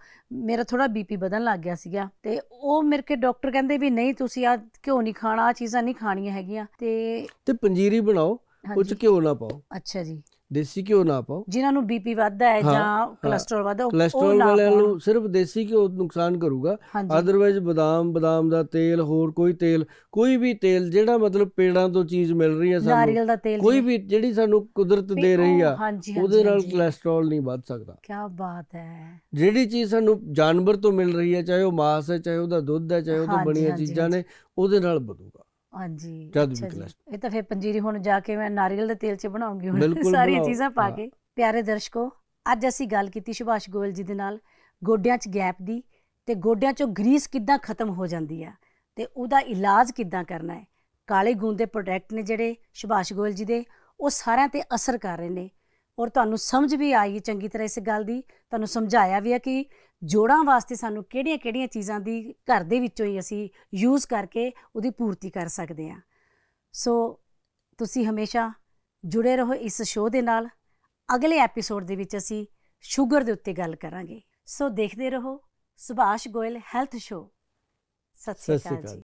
ਮੇਰਾ ਥੋੜਾ ਬੀਪੀ ਵਧਣ ਲੱਗ ਗਿਆ ਸੀਗਾ ਤੇ ਉਹ ਮੇਰੇ ਕੇ ਡਾਕਟਰ ਕਹਿੰਦੇ ਵੀ ਨਹੀਂ ਤੁਸੀਂ ਆ ਘਿਓ ਨਹੀਂ ਖਾਣਾ ਆ ਚੀਜ਼ਾਂ ਨਹੀਂ ਖਾਣੀਆਂ ਹੈਗੀਆਂ ਤੇ ਤੇ ਪੰਜੀਰੀ ਬਣਾਓ ਕੁਝ ਘਿਓ ਨਾ ਪਾਓ ਅੱਛਾ ਜੀ ਦੇਸੀ ਘਿਓ ਨਾ ਪਾਓ ਜਿਨ੍ਹਾਂ ਨੂੰ ਬੀਪੀ ਵੱਧਦਾ ਹੈ ਜਾਂ ਕੋਲੇਸਟ੍ਰੋਲ ਵੱਧਦਾ ਉਹ ਕੋਲੇਸਟ੍ਰੋਲ ਵਾਲਿਆਂ ਨੂੰ ਸਿਰਫ ਦੇਸੀ ਘਿਓ ਨੁਕਸਾਨ ਕਰੂਗਾ ਆਦਰਵਾਇਜ਼ ਬਦਾਮ ਬਦਾਮ ਦਾ ਤੇਲ ਹੋਰ ਕੋਈ ਤੇਲ ਕੋਈ ਵੀ ਤੇਲ ਜਿਹੜਾ ਮਤਲਬ ਪੇੜਾਂ ਤੋਂ ਚੀਜ਼ ਮਿਲ ਰਹੀ ਹੈ ਸਾਨੂੰ ਕੋਈ ਵੀ ਜਿਹੜੀ ਸਾਨੂੰ ਕੁਦਰਤ ਦੇ ਰਹੀ ਆ ਉਹਦੇ ਨਾਲ ਕੋਲੇਸਟ੍ਰੋਲ ਨਹੀਂ ਵੱਧ ਸਕਦਾ ਕੀ ਬਾਤ ਹੈ ਜਿਹੜੀ ਚੀਜ਼ ਸਾਨੂੰ ਜਾਨਵਰ ਤੋਂ ਮਿਲ ਰਹੀ ਹੈ ਚਾਹੇ ਉਹ ਮਾਸ ਹੈ ਚਾਹੇ ਉਹਦਾ ਦੁੱਧ ਹੈ ਚਾਹੇ ਤੋਂ ਬਣੀਆਂ ਚੀਜ਼ਾਂ ਨੇ ਉਹਦੇ ਨਾਲ ਵਧੂਗਾ ਹਾਂਜੀ ਜਦ ਵੀ ਕਲਾਸ ਇਹ ਤਾਂ ਫਿਰ ਪੰਜੀਰੀ ਹੁਣ ਜਾ ਕੇ ਮੈਂ ਨਾਰੀਅਲ ਦੇ ਤੇਲ 'ਚ ਬਣਾਉਂਗੀ ਹੁਣ ਸਾਰੀਆਂ ਚੀਜ਼ਾਂ ਪਾ ਕੇ ਪਿਆਰੇ ਦਰਸ਼ਕੋ ਅੱਜ ਅਸੀਂ ਗੱਲ ਕੀਤੀ ਸੁਭਾਸ਼ ਗੋਇਲ ਜੀ ਦੇ ਨਾਲ ਗੋਡਿਆਂ 'ਚ ਗੈਪ ਦੀ ਤੇ ਗੋਡਿਆਂ 'ਚੋਂ ਗਰੀਸ ਕਿੱਦਾਂ ਖਤਮ ਹੋ ਜਾਂਦੀ ਆ ਤੇ ਉਹਦਾ ਇਲਾਜ ਕਿੱਦਾਂ ਕਰਨਾ ਹੈ ਕਾਲੇ ਗੁੰਦੇ ਪ੍ਰੋਡਕਟ ਨੇ ਜਿਹੜੇ ਸੁਭਾਸ਼ ਗੋਇਲ ਜੀ ਦੇ ਉਹ ਸਾਰਿਆਂ ਤੇ ਅਸਰ ਕਰ ਰਹੇ ਨੇ ਔਰ ਤੁਹਾਨੂੰ ਸਮਝ ਵੀ ਆਈ ਚੰਗੀ ਤਰ੍ਹਾਂ ਇਸ ਗੱਲ ਦੀ ਤੁਹਾਨੂੰ ਸਮਝਾਇਆ ਵੀ ਹੈ ਕਿ ਜੋੜਾਂ ਵਾਸਤੇ ਸਾਨੂੰ ਕਿਹੜੀਆਂ-ਕਿਹੜੀਆਂ ਚੀਜ਼ਾਂ ਦੀ ਘਰ ਦੇ ਵਿੱਚੋਂ ਹੀ ਅਸੀਂ ਯੂਜ਼ ਕਰਕੇ ਉਹਦੀ ਪੂਰਤੀ ਕਰ ਸਕਦੇ ਹਾਂ ਸੋ ਤੁਸੀਂ ਹਮੇਸ਼ਾ ਜੁੜੇ ਰਹੋ ਇਸ ਸ਼ੋਅ ਦੇ ਨਾਲ ਅਗਲੇ ਐਪੀਸੋਡ ਦੇ ਵਿੱਚ ਅਸੀਂ ਸ਼ੂਗਰ ਦੇ ਉੱਤੇ ਗੱਲ ਕਰਾਂਗੇ ਸੋ ਦੇਖਦੇ ਰਹੋ ਸੁਭਾਸ਼ ਗੋਇਲ ਹੈਲਥ ਸ਼ੋਅ ਸਤਿ ਸ਼੍ਰੀ ਅਕਾਲ